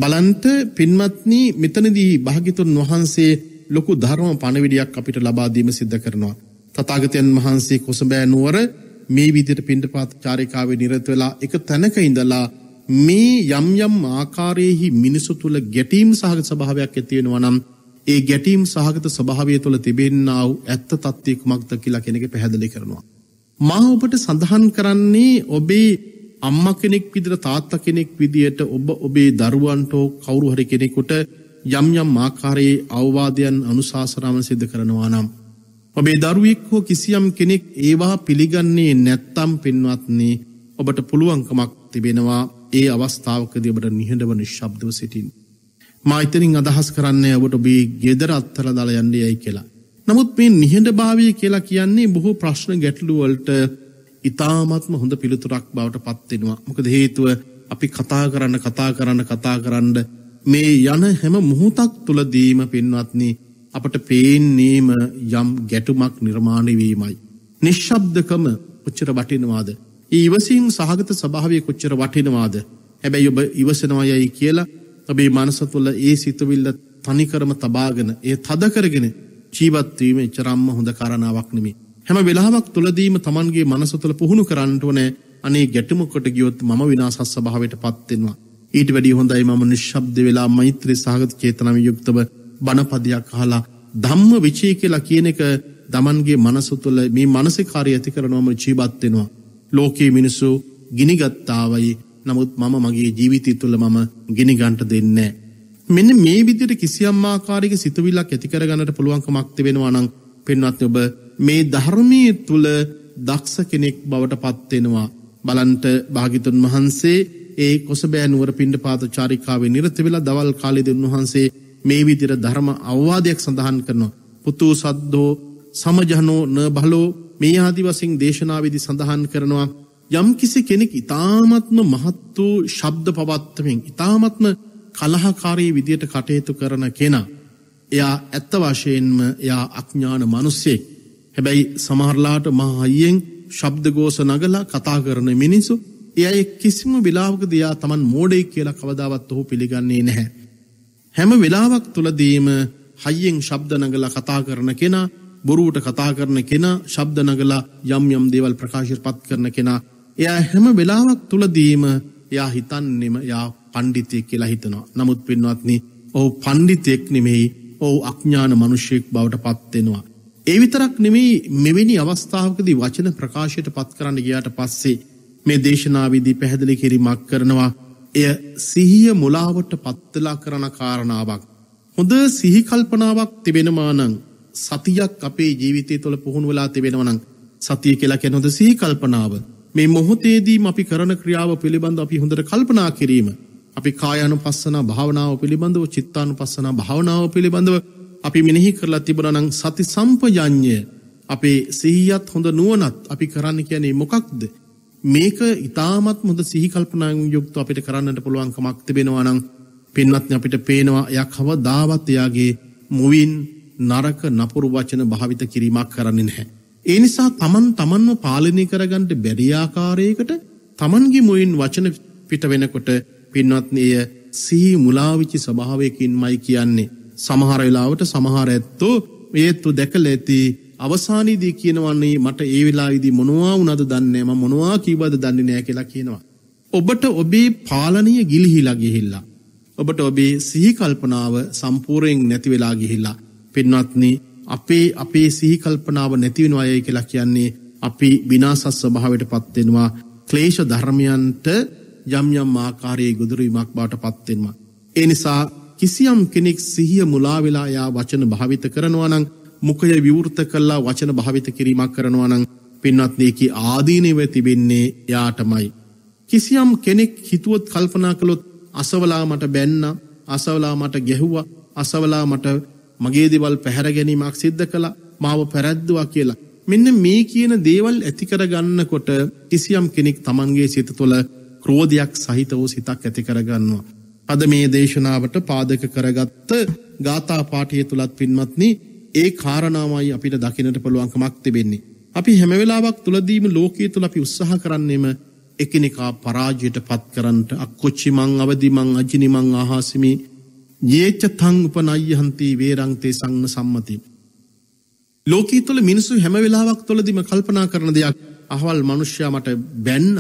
බලන්ට පින්මත්නී මෙතනදී භාගිතුන් වහන්සේ ලොකු ධර්ම පණවිඩියක් අපිට ලබාදීම සිද්ධ කරනවා. තතාගතයන් වහන්සේ කොසබෑ නුවර මේ විදිට පිණ්ඩපාත චාරිකාවේ නිරත් වෙලා එක තැනක ඉඳලා මේ යම් යම් ආකාරයෙහි මිනිසු තුළ ගැටීම් සහගත ස්වභාවයක් ඇති වෙනවා නම් ඒ ගැටීම් සහගත ස්වභාවය තුළ තිබෙන්නා වූ ඇත්ත తත්ත්වය කුමක්ද කියලා කෙනෙක් පැහැදිලි කරනවා. මා ඔබට සඳහන් කරන්නේ ඔබේ අම්මා කෙනෙක් විදිහට තාත්තා කෙනෙක් විදියට ඔබ ඔබේ දරුවන්ට කවුරු හරි කෙනෙකුට යම් යම් ආකාරයේ අවවාදයන් අනුශාසනාවන් සිදු කරනවා නම් ඔබේ දරුවෙක් හෝ කිසියම් කෙනෙක් ඒවා පිළිගන්නේ නැත්තම් පින්වත්නි ඔබට පුළුවන්කමක් තිබෙනවා ඒ අවස්ථාවකදී ඔබට නිහඬව නිශ්ශබ්දව සිටින්. මා ඉතින් අදහස් කරන්නේ ඔබට ඔබේ ගෙදර අත්තර දාලා යන්න යයි කියලා. නමුත් මේ නිහඬභාවය කියලා කියන්නේ බොහෝ ප්‍රශ්න ගැටලු වලට ඉතාමත්ම හොඳ පිළිතුරක් බවට පත් වෙනවා. මොකද හේතුව අපි කතා කරන්න කතා කරන්න කතා කරන්න මේ යන හැම මොහොතක් තුලදීම පින්වත්නි අපට පේන්නේම යම් ගැටුමක් නිර්මාණය වීමයි. නිශ්ශබ්දකම උච්චර වටිනවාද ඉවසින් සහගත සභාවය කොච්චර වටිනවාද හැබැයි ඔබ ඉවසනවා යයි කියලා ඔබේ මනසතුල ඒ සිතුවිල්ල තනිකරම තබාගෙන ඒ තදකරගෙන ජීවත්වීම චරම්ම හොඳ කරණාවක් නෙමේ හැම වෙලාවක් තුලදීම තමන්ගේ මනසතුල පුහුණු කරන්නට ඕනෑ අනේ ගැටමකොට ගියොත් මම විනාසස් සභාවට පත්වෙනවා ඊට වැඩි හොඳයි මම නිශ්ශබ්ද වෙලා මෛත්‍රී සහගත චේතනම යුක්තව බණපදයක් අහලා ධම්ම විචේ කියලා කියන එක තමන්ගේ මනසතුල මේ මනසිකාරය ඇති කරනවම ජීවත්වෙනවා ලෝකයේ මිනිස්සු ගිනිගත්තාවයි නමුත් මම මගේ ජීවිතය තුළ මම ගිනිගන්ට දෙන්නේ. මෙන්න මේ විදියට කිසියම්මාකාරක සිතුවිල්ලක් ඇතිකරගන්නට පුළුවන්කමක්ති වෙනවානං පෙන්වත් ඔබ මේ ධර්මය තුළ දක්ෂ කෙනෙක් බවට පත්වෙනවා. බලන්ට භාගිතුන් වහන්සේ ඒ කොසබෑනුවර පින්ඩ පාත චාරිකාවේ නිරතිවෙල දවල් කාලිදන් වහන්සේ මේ විදිර ධර්ම අවවාදයක් සඳහන් කරනවා. පුතු සද්දෝ සමජනෝ න බලෝ මේ ආදි වසින් දේශනාවේදී සඳහන් කරනවා යම්කිසි කෙනෙක් ඉතාමත්ම මහත් වූ ශබ්ද පවත්තමින් ඉතාමත්ම කලහකාරී විදියට කටයුතු කරන කෙනා. එයා ඇත්ත වශයෙන්ම එයා අඥාන මිනිසෙක්. හැබැයි සමහරලාට මහා අයියෙන් ශබ්දഘോഷ නගලා කතා කරන මිනිසු එයා කිසිම වෙලාවක දයා Taman මෝඩයෙක් කියලා කවදාවත් ඔහු පිළිගන්නේ නැහැ. හැම වෙලාවක් තුලදීම හයියෙන් ශබ්ද නගලා කතා කරන කෙනා බොරුවට කතා කරන කෙනා ශබ්ද නගලා යම් යම් දේවල් ප්‍රකාශයටපත් කරන කෙනා එයා හැම වෙලාවක් තුලදීම එයා හිතන්නෙම එයා පඬිතෙක් කියලා හිතනවා. නමුත් පින්වත්නි, ඔහු පඬිතෙක් නෙමෙයි, ඔහු අඥාන මිනිසෙක් බවට පත් වෙනවා. ඒ විතරක් නෙමෙයි මෙවැනි අවස්ථාවකදී වචන ප්‍රකාශයටපත් කරන්න ගියාට පස්සේ මේ දේශනාවේදී පැහැදිලි කිරීමක් කරනවා. එය සිහිය මුලාවට පත්වලා කරන කාරණාවක්. හොඳ සිහි කල්පනාවක් තිබෙනවා නම් සතියක් අපේ ජීවිතය තුළ පුහුණු වෙලා තිබෙනවනං සතිය කියලා කැනොද සී කල්පනාව. මේ මොහොතේදීම අපි කරන ක්‍රියාව පිළිබඳ අපි හොඳට කල්පනා කිරීම. අපි කායනු පස්සන භාවනාව පිළිබඳව චිත්තානු පස්සන භාවනාව පිළිබඳව අපි මිනිහි කරලා තිබරනං සති සම්පජඥය අපේ සිහියත් හොඳ නුවනත් අපි කරන්න කියන්නේ මොකක්ද. මේක ඉතාමත් මුොද සිහිකල්පනායු යුක්තු අපිට කරන්නට පුළුවන්කමක් තිබෙනවනං පින්වත්න අපිට පේනවා යක් හව දාවත් එයාගේ මුවින් නරක නපුරු වචන භාවිත කිරීමක් කරන්නේ නැහැ. ඒ නිසා තමන් තමන්ව පාලනය කරගන්න බැරි ආකාරයකට තමන්ගේ මුවින් වචන පිට වෙනකොට පින්වත්නි එය සිහි මුලාවිචි ස්වභාවයකින්මයි කියන්නේ. සමහර වෙලාවට සමහර ඇත්තෝ ඒත්තු දැකලා ඇති අවසානයේදී කියනවන්නේ මට ඒ වෙලාවේදී මොනවා වුණද දන්නේ නැහැ මම මොනවා කීවද දන්නේ නැහැ කියලා කියනවා. ඔබට ඔබේ පාලනය ගිලිහිලා ගිහිල්ලා. ඔබට ඔබේ සිහි කල්පනාව සම්පූර්ණයෙන් නැති වෙලා ගිහිල්ලා. පෙන්වත්න්නේ අපේ අපේ සීකල්පනාව නැතිවෙන අයය කියලා කියන්නේ අපි බිනාසස් ස්වභාවට පත්වෙනවා ක්ලේෂ ධර්මයන්ට යම්යම් ආකාරයේ ගුදුරීමක් බාට පත්වෙන්වා. එනිසා කිසියම් කෙනෙක් සිහිය මුලාවෙලා යා වචන භාවිත කරනවනං මුකය විවෘත කල්ලා වචන භාවිත කිරීමක් කරනවනං පින්නත්නයකි ආදීනව තිබෙන්නේ යාටමයි. කිසියම් කෙනෙක් හිතුවත් කල්පනා කළොත් අසවලා මට බැන්න අසවලා මට ගැහුව අසවලා මට මගේ දේවල් පැහැර ගැනීමක් සිද්ධ කළා මාව පැරැද්දුවා කියලා මෙන්න මේ කියන දේවල් ඇති කරගන්නකොට කිසියම් කෙනෙක් තමන්ගේ සිත තුළ ක්‍රෝධයක් සහිත වූ සිතක් ඇති කරගන්නවා. අද මේ දේශනාවට පාදක කරගත්ත ගාථා පාටිය තුළත් පින්මත්නි ඒ කාරණාවයි අපිට දකිනට පුළුවන්කමක් තිබෙන්නේ. අපි හැමවෙලාවක් තුළදීම ලෝකයේ තුළ අපි උත්සාහ කරන්නේම එකනෙකා පරාජයට පත් කරන්නට අක්කොච්චි මං අවදිමං අජිනිමං ආහාසිමි ඒච්ච තං උපනයහන්ති වේරංතේ සංන සම්මති. ලෝකී තුළ මිනිසු හැම වෙලාවක් තුළදිම කල්පනා කරන දෙයක් අහවල් මනුෂ්‍යයා මට බැන්න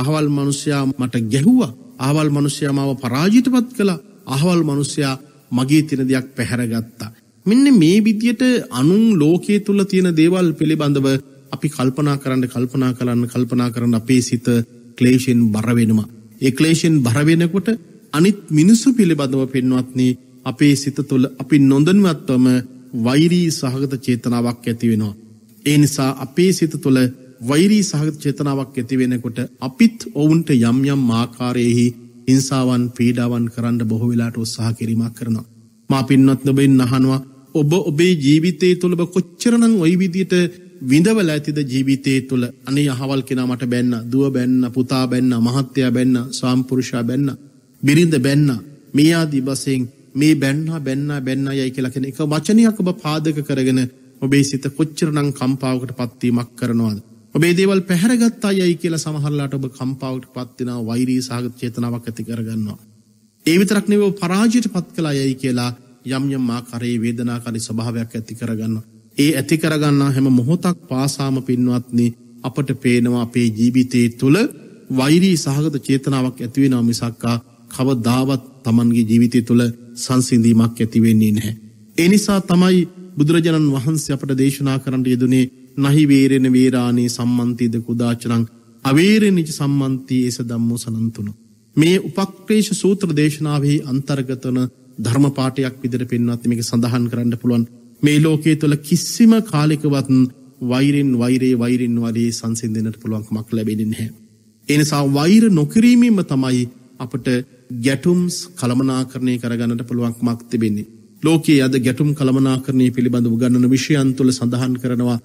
අහවල් මනුෂ්‍යයා මට ගැහුවා ආවල් මනුෂ්‍යයාමාව පරාජිතපත් කළ අහවල් මනුෂ්‍යයා මගේ තින දෙයක් පැහැරගත්තා. මෙන්න මේ විදියට අනුන් ලෝකයේ තුළ තියෙන දේවල් පිළිබඳව අපි කල්පනා කරන්න කල්පනා කරන්න කල්පනා කරන්න අපේ සිත ක්ලේෂෙන් බරවෙනවා. ඒ ක්ලේෂෙන් බරවෙනකොට අනිත් මිනිස්සු පිළිබඳව පෙන්වත්න්නේ අපේ සිත තුළ අපි නොදන්වත්වම වෛරී සහගත චේතනාවක් ඇතිවෙනවා. ඒ නිසා අපේ සිත තුළ වෛරී සහගත චේතනාවක් ඇතිවෙනකොට අපිත් ඔවුන්ට යම්යම් ආකාරයෙහි ඉංසාවන් පීඩාවන් කරන්න බොහෝ වෙලාට උත්සාහ කිරීමක් කරනවා. මා පින්වත් නොබෙන් අහනවා ඔබ ඔබේ ජීවිතය තුළබ කොච්චරනං ඔයිවිදියට විඳවල ඇතිද ජීවිතය තුළ අනේ අහවල් කෙනමට බැන්න දුව බැන්න පුතා බැන්න මහත්තයා බැන්න සාම්පුරුෂා බැන්න බිරිඳ බැන්න මේ ආදී වශයෙන් මේ බැන්නා බැන්නා බැන්න යයි කියලා කියන එක වචනයක් ඔබ පාදක කරගෙන ඔබේ සිත කොච්චරනම් කම්පාවකට පත්වීමක් කරනවාද ඔබේ දේවල් පැහැරගත්තා යයි කියලා සමහරලාට ඔබ කම්පාවට පත්වෙනවා වෛරී සාගත චේතනාවක් ඇති කරගන්නවා ඒ විතරක් නෙවෙයි ඔබ පරාජයට පත් කළා යයි කියලා යම් යම් ආකාරයේ වේදනාකාරී ස්වභාවයක් ඇති කරගන්නවා ඒ ඇති කරගන්නා හැම මොහොතක් පාසාම පින්වත්නි අපට පේනවා අපේ ජීවිතයේ තුළ වෛරී සහගත චේතනාවක් ඇතිවෙනවා මිසක්කා කවදාවත් තමන්ගේ ජීවිතය තුළ සංසිඳීමක් ඇතිවෙන්නේ නැහැ. එනිසා තමයි බුදුරජාණන් වහන්සේ අපට දේශනා කරන්නට යෙදුනේ නහි වේරෙන වේරාණේ සම්මන්තීද කුදාචනං අවේරෙනිච සම්මන්තී එස ධම්මෝ සනන්තුන. මේ උපක්‍රේෂ සූත්‍ර දේශනාවෙහි අන්තර්ගතන ධර්ම පාඨයක් විදිහට පෙන්වත් මේක සඳහන් කරන්න පුළුවන්. මේ ලෝකයේ තුළ කිසිම කාලයකවත් වෛරෙන් වෛරේ වෛරෙන් වරේ සංසිඳෙන්නට පුළුවන්කමක් ලැබෙන්නේ නැහැ. එනිසා වෛර නොකිරීමෙන්ම තමයි අපට ගැටුම් කළමනාකරණය කරගන්නට පුළුවන්ක්මක් තිබෙන්නේ. ලෝකයේ අද ගැටුම් කළමනාකරණය පිළිබඳ ගන්නන විෂයන් තුළ සඳහන් කරනවා.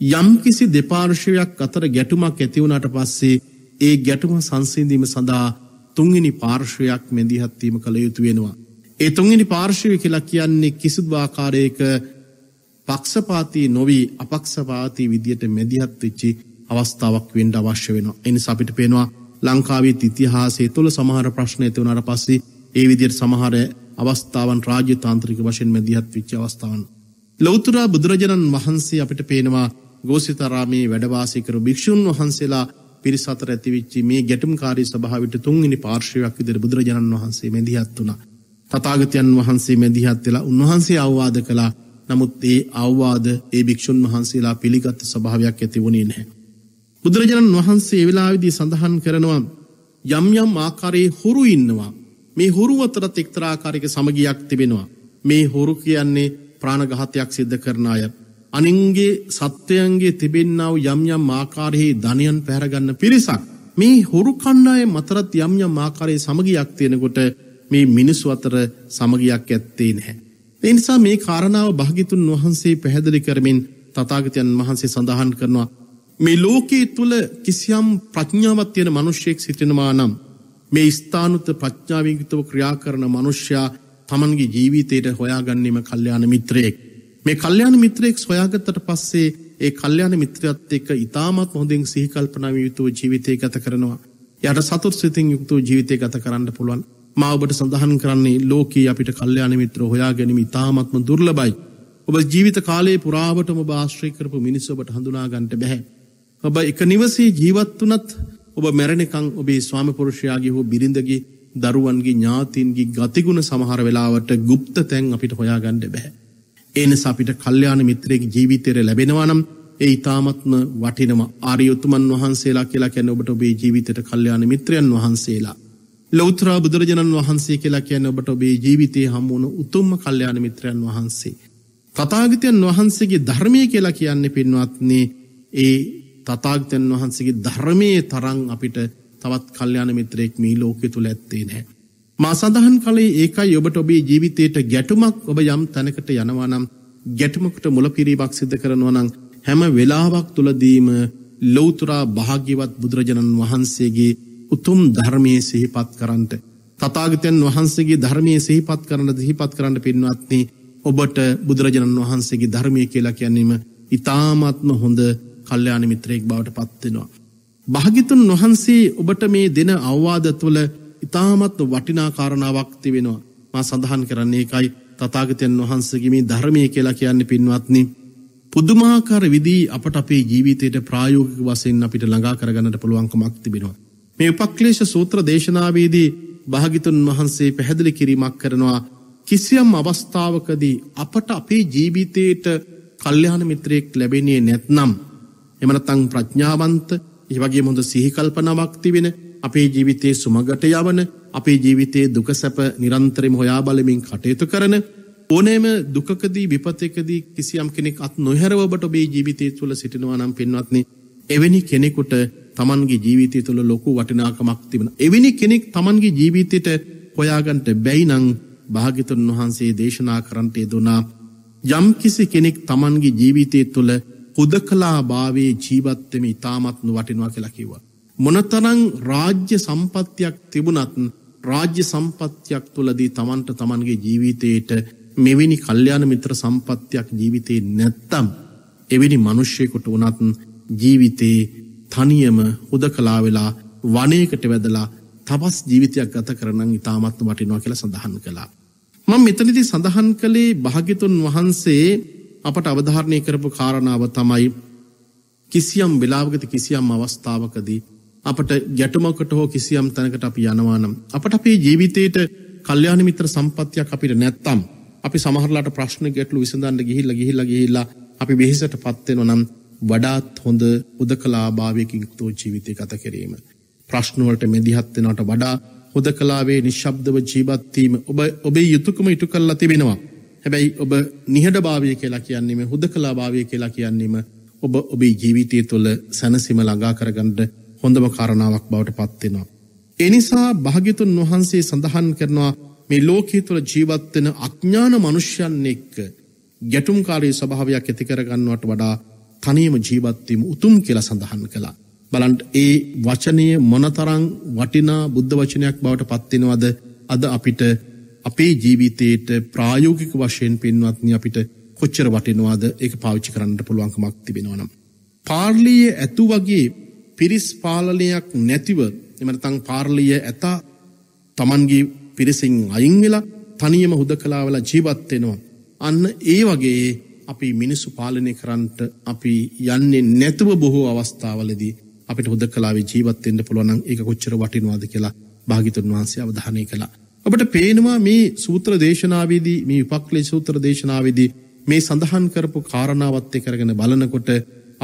යම් කිසි දෙපාර්ශවයක් අතර ගැටුමක් ඇතිවුණට පස්සේ ඒ ගැටුම සංසිදීම සඳහා තුංගිනි පාර්ශවයක් මැදිහත්වීම කළ යුතු වෙනවා. ඒ තුංගිනි පාර්ශවය කියලා කියන්නේ කිසිද්වාකාරයක පක්ෂපාතිී නොවී අපක්ෂපාතිී විදියට මැදිහත්වෙච්චි අවස්ථාවක් වෙන්ඩ අවශ්‍ය වෙනවා. එනි සපිට පේෙනවා ලංකාවේ ඉතිහාසේ තුළ සමහර ප්‍රශ්න ඇති වුණට පස්සේ ඒ විදියට සමහර අවස්ථාවන් රාජ්‍ය තාන්ත්‍රික වශයෙන් මැදිහත් විච්ච අවස්ථාවන්. ලෞතුරා බුදුරජාණන් වහන්සේ අපිට පේනවා ගෝසිතරාමේ වැඩවාසිකර භික්‍ෂූන් වහන්සේලා පිරිසතර ඇතිවිච්චි මේ ගැටම්කාරී සභාවිට තුන්ගනි පාර්ශවයක් විදිර බුදුරජාණන් වහන්සේ මැදිහත් වුණ. තතාගතයන් වහන්සේ මැදිහත් වෙලා උන්වහන්සේ අවවාද කලා නමුත් ඒ අවවාද ඒ භික්‍ෂූන් වහන්සේලා පිළිගත්ත සභාවයක් ඇතිවුණේ නැහැ. බුදුරජාණන් වහන්සේ වෙලාවිදී සඳහන් කරනවා යම් යම් ආකාරයේ හොරු ඉන්නවා. මේ හොරු අතරත් එක්තරාකාරයක සමගියක් තිබෙනවා. මේ හොරු කියන්නේ ප්‍රාණඝාතයක් සිද්ධ කරන අය. අනින්ගේ සත්‍යයන්ගේ තිබෙන්නාව යම් යම් ආකාරයේ ධනයන් පැහැරගන්න පිරිසක්. මේ හොරු කණ්ඩායම අතරත් යම් යම් ආකාරයේ සමගියක් තියෙනකොට මේ මිනිස්සු අතර සමගියක් ඇත්තේ නැහැ. ඒ නිසා මේ කාරණාව භාග්‍යතුන් වහන්සේ පැහැදිලි කරමින් තථාගතයන් වහන්සේ සඳහන් කරනවා මේ ලෝකයේ තුළ කිසියම් ප්‍රඥාවත් තියෙන මනුෂ්‍යයෙක් සිටිනවා නම් මේ ස්ථානුත ප්‍රඥාවීගිතව ක්‍රියා කරන මනුෂ්‍යයා තමන්ගේ ජීවිතයට හොයාගන්නීම කල්්‍යයාන මිත්‍රයෙක්. මේ කල්්‍යයාන මිත්‍රයෙක් සොයාගත්තට පස්සේ ඒ කල්්‍යයාන මිත්‍රයත් එක්ක ඉතාමත් හොඳින් සහිකල්පනාව යුතුව ජීවිතය ගත කරනවා. යට සතුර සිතින් යුක්තුව ජීවිතය ගත කරන්න පුළුවන් මාවබට සඳහන් කරන්නේ ලෝකී අපිට කල්්‍යයාන මිත්‍ර හොයා ගැනීම ඉතාමත්ම දුර්ලබයි. ඔබ ජීවිත කාලේ පුරාවටම භාශ්‍රය කරපු මිනිස්සබට හඳුනාගන්ට බැහැ. ඔබ එක නිවසේ ජීවත් වනත් ඔබ මැරණකං ඔබේ ස්වාමපුරුෂයාගේ හෝ බිරිඳගේ දරුවන්ගේ ඥාතින්ගේ ගතිගුණ සමහර වෙලාවට ගුප්ත තැන් අපිට හොයාගණ්ඩ බැහැ. ඒනිසා අපිට කල්්‍යයාන මිත්‍රයෙක් ජීවිතෙර ලැබෙනවානම් ඒ ඉතාමත්ම වටිනම ආරයුතුමන් වහන්සේලා කියලා කැන ඔබට ඔබේ ජීවිතයට කල්්‍යයාන මිත්‍රයන් වහන්සේලා. ලෞත්‍රා බුදුරජණන් වහන්සේ කියලා කියැන ඔබට ඔබේ ජීවිතය හම්මුණ උතුම්ම කල්්‍යයාන මිත්‍රයන් වහන්සේ. තතාගතයන් වහන්සේගේ ධර්මය කියලා කියන්නේ පෙන්වත්න්නේ ඒ තතාගතයන් වහන්සේගේ ධර්මයේ තරං අපිට තවත් කල්්‍යයාන මිත්‍රයෙක් මේ ලෝකෙ තුළ ඇත්තේ නෑ. මා සඳහන් කලේ ඒකයි ඔබට ඔබේ ජීවිතයට ගැටුමක් ඔබ යම් තැනකට යනවානම් ගැටමකට මුල පිරිබක් සිද්ධ කරනවනං හැම වෙලාවක් තුළදීම ලෝතුරා භාග්‍යවත් බුදුරජණන් වහන්සේගේ උතුම් ධර්මය සිහිපත් කරන්නට. තතාගතයන් වහන්සේගේ ධර්මය සිහිපත් කරන්න දිහිපත් කරන්න පින්වත්න්නේ ඔබට බුදුරජණන් වහන්සේගේ ධර්මය කියලා කියැන්නීම ඉතාමත්ම හොඳ කල්්‍යයාන මිත්‍රයෙක් බවට පත්වෙනවා. භාගිතුන් වහන්සේ ඔබට මේ දෙන අවවාදත්වල ඉතාමත් වටිනාකාරණාවක් තිවෙනවා. මා සඳහන් කරන්නේ එකයි තතාගතයන් වහන්සගේමි ධර්මය කියලා කියන්න පින්වත්නි. පුදුමාකාර විදී අපට අපේ ජීවිතයට ප්‍රායෝගික වසයෙන් අපිට ළඟා කරගන්නට පුළුවන්කමක් තිබෙනවා. මේ උපක්ලේෂ සූත්‍ර දේශනාවේදී භාගිතුන් වහන්සේ පැහැදිලි කිරීමක් කරනවා කිසියම් අවස්ථාවකදී අපට අපේ ජීවිතයට කල්්‍යයාන මිත්‍රයෙක් ලැබෙනේ නැත්නම් එමනතං ප්‍රඥාවන්ත ඒ වගේ හොඳ සිහිකල්පනාවක් තිබෙන අපේ ජීවිතයේ සුමගට යවන අපේ ජීවිතයේ දුක සැප නිරන්තරෙම හොයා බලමින් කටයුතු කරන ඕනෑම දුකකදී විපතකදී කිසියම් කෙනෙක් අත් නොහැරව ඔබට ඔබේ ජීවිතය තුළ සිටිනවා නම් පින්වත්නි එවැනි කෙනෙකුට තමන්ගේ ජීවිතය තුළ ලොකු වටිනාකමක් තිබෙන. එවැනි කෙනෙක් තමන්ගේ ජීවිතයට හොයාගන්ට බැයිනං භාගිතුන් වහන්සේ දේශනා කරන්ටය දුනා යම්කිසි කෙනෙක් තමන්ගේ ජීවිතය තුළ හුදකලා භාවේ ජීවත්තම ඉතාමත්ම වටිනවා කියලා කිව්වා. මොනතරං රාජ්‍ය සම්පත්තියක් තිබුණත් රාජ්‍ය සම්පත්තියක් තුළදී තමන්ට තමන්ගේ ජීවිතයට මෙවැනි කල්්‍යයාන මිත්‍ර සම්පත්තියක් ජීවිතයේ නැත්තම් එවැනි මනුෂ්‍යයකුට වනත්න් ජීවිතයේ තනියම හුද කලා වෙලා වනයකට වැදලා තබස් ජීවිතයක් ගත කරන ඉතාමත්ම වටිනවා කියලා සඳහන් කලා. මං මෙතනිති සඳහන් කළේ භාගිතුන් වහන්සේ අපට අවධාරණය කරපු කාරණාව තමයි කිසියම් වෙලාවගත කිසියම් අවස්ථාවකදී අපට ගැටමකට හෝ කිසියම් තැනකට අපි යනවානම් අපට අපේ ජීවිතයට කල්්‍යයාන මිත්‍ර සම්පත්තියක් අපිට නැත්තම් අපි සමහරලාට ප්‍රශ්න ගැටලු විසඳන්න ගිහිල්ල ගිහිල්ල ගිහිල්ලා අපි බෙහිසට පත්වෙන නම් වඩාත් හොඳ උදකලා භාවයකින් තෝ ජීවිතය කත කිරීම. ප්‍රශ්නුවලට මෙදිහත්වෙනට වඩා හොද කලාවේ නිශ්ශබ්දව ජීවත්වීම ඔබ ඔබේ යුතුකම ඉටු කල්ලා තිබෙනවා. හැබැයි ඔබ නිහඩ භාවය කියලා කියන්නේම හුද කලා භාවය කියලා කියන්නේම ඔබ ඔබේ ජීවිතය තුළ සැනසිම ළඟා කරගන්නට හොඳම කාරණාවක් බවට පත්වෙනවා. එනිසා භාගිතුන් වහන්සේ සඳහන් කරනවා මේ ලෝකයේ තුළ ජීවත්වෙන අඥ්ඥාන මනුෂ්‍යයන් එක්ක ගැටුම්කාරී ස්භාවයක් ඇතිකරගන්නවට වඩා තනීම ජීවත්වීම උතුම් කියලා සඳහන් කළා. බලන්ට ඒ වචනය මොනතරං වටිනා බුද්ධ වචනයක් බවට පත්තිෙනවද අද අපිට අපේ ජීවිතයට ප්‍රායෝගික වශයෙන් පෙන්වත්න අපිට කොච්චර වටෙනවාද එක පාවිච්චි කරන්නට පුළුවන්කමක් තිබෙනවනම්. පාර්ලිය ඇතු වගේ පිරිස් පාලනයක් නැතිව එමනතං පාර්ලිය ඇතා තමන්ගේ පිරිසිං අයිංවෙලා තනියම හුද කලාවෙලා ජීවත්වෙනවා. අන්න ඒ වගේ අපි මිනිස්සු පාලනය කරන්නට අපි යන්නේ නැතුව බොහෝ අවස්ථාවලදී අපිට හුද කලාවේ ජීවත්තෙන්ට පුළුවන් ඒක කොච්චර වටිනවාද කියලා භාගිතුන් වහන්සේ අවධානය කළා. අපට පේනවා මේ සූත්‍ර දේශනාවේදී මේ විපක්ලේ සූත්‍ර දේශනාවේදී මේ සඳහන් කරපු කාරණාවත් කරගෙන බලනකොට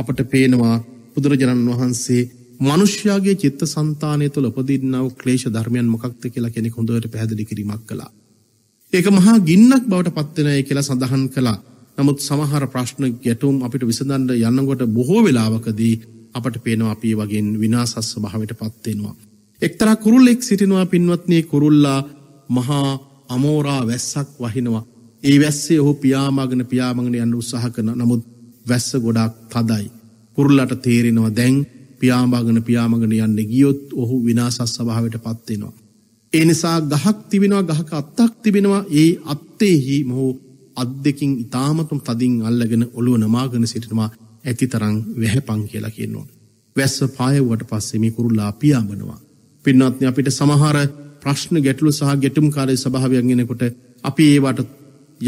අපට පේනවා බුදුරජාණන් වහන්සේ මනුෂ්‍යයාගේ චිත්ත සන්තානය තුළ උපදින්නව ක්ලේශ ධර්මයන් මොකක්ද කියලා කෙනෙක් හොඳට පැහැදිලි කිරීමක් කළා. ඒක මහා ගින්නක් බවට පත් වෙනයි කියලා සඳහන් කළා. නමුත් සමහර ප්‍රශ්න ගැටුම් අපිට විසඳන්න යන්නකොට බොහෝ වෙලාවකදී අපට පේනවා අපි වගේ විනාශස් ස්වභාවයට පත් වෙනවා. එක්තරා කුරුල්ලෙක් සිටිනවා පින්වත්නි කුරුල්ලා මහා අමෝරා වැස්සක් වහිනවා. ඒ වැස්සේ ඔහු පියාමගන පියාමගෙන යන්න උත්සාහ කරන නමුත් වැස්ස ගොඩාක් තදයි. කුරුල්ලට තේරෙනවා දැන් පියාමාගන පියාමගෙන යන්න ගියොත් ඔහු විනාසස් සභාවට පත්වෙනවා. ඒ නිසා ගහක් තිබෙනවා ගහක අත්තක් තිබෙනවා ඒ අත්තේහි මොහෝ අත් දෙකින් ඉතාමතුම් තදින් අල්ලගෙන ඔළුව නමාගෙන සිටිනවා ඇති තරං වැහැපං කියලා කියන්නවා. වැස්ස පායව්වට පස්සෙමි කුරුල්ලා පියාමනවා. පින්නත්න අපිට සමහර ප්‍රශ්න ගැටලු සහ ගැටුම්කාරය ස්භාවයක් ගෙනකොට අපි ඒවට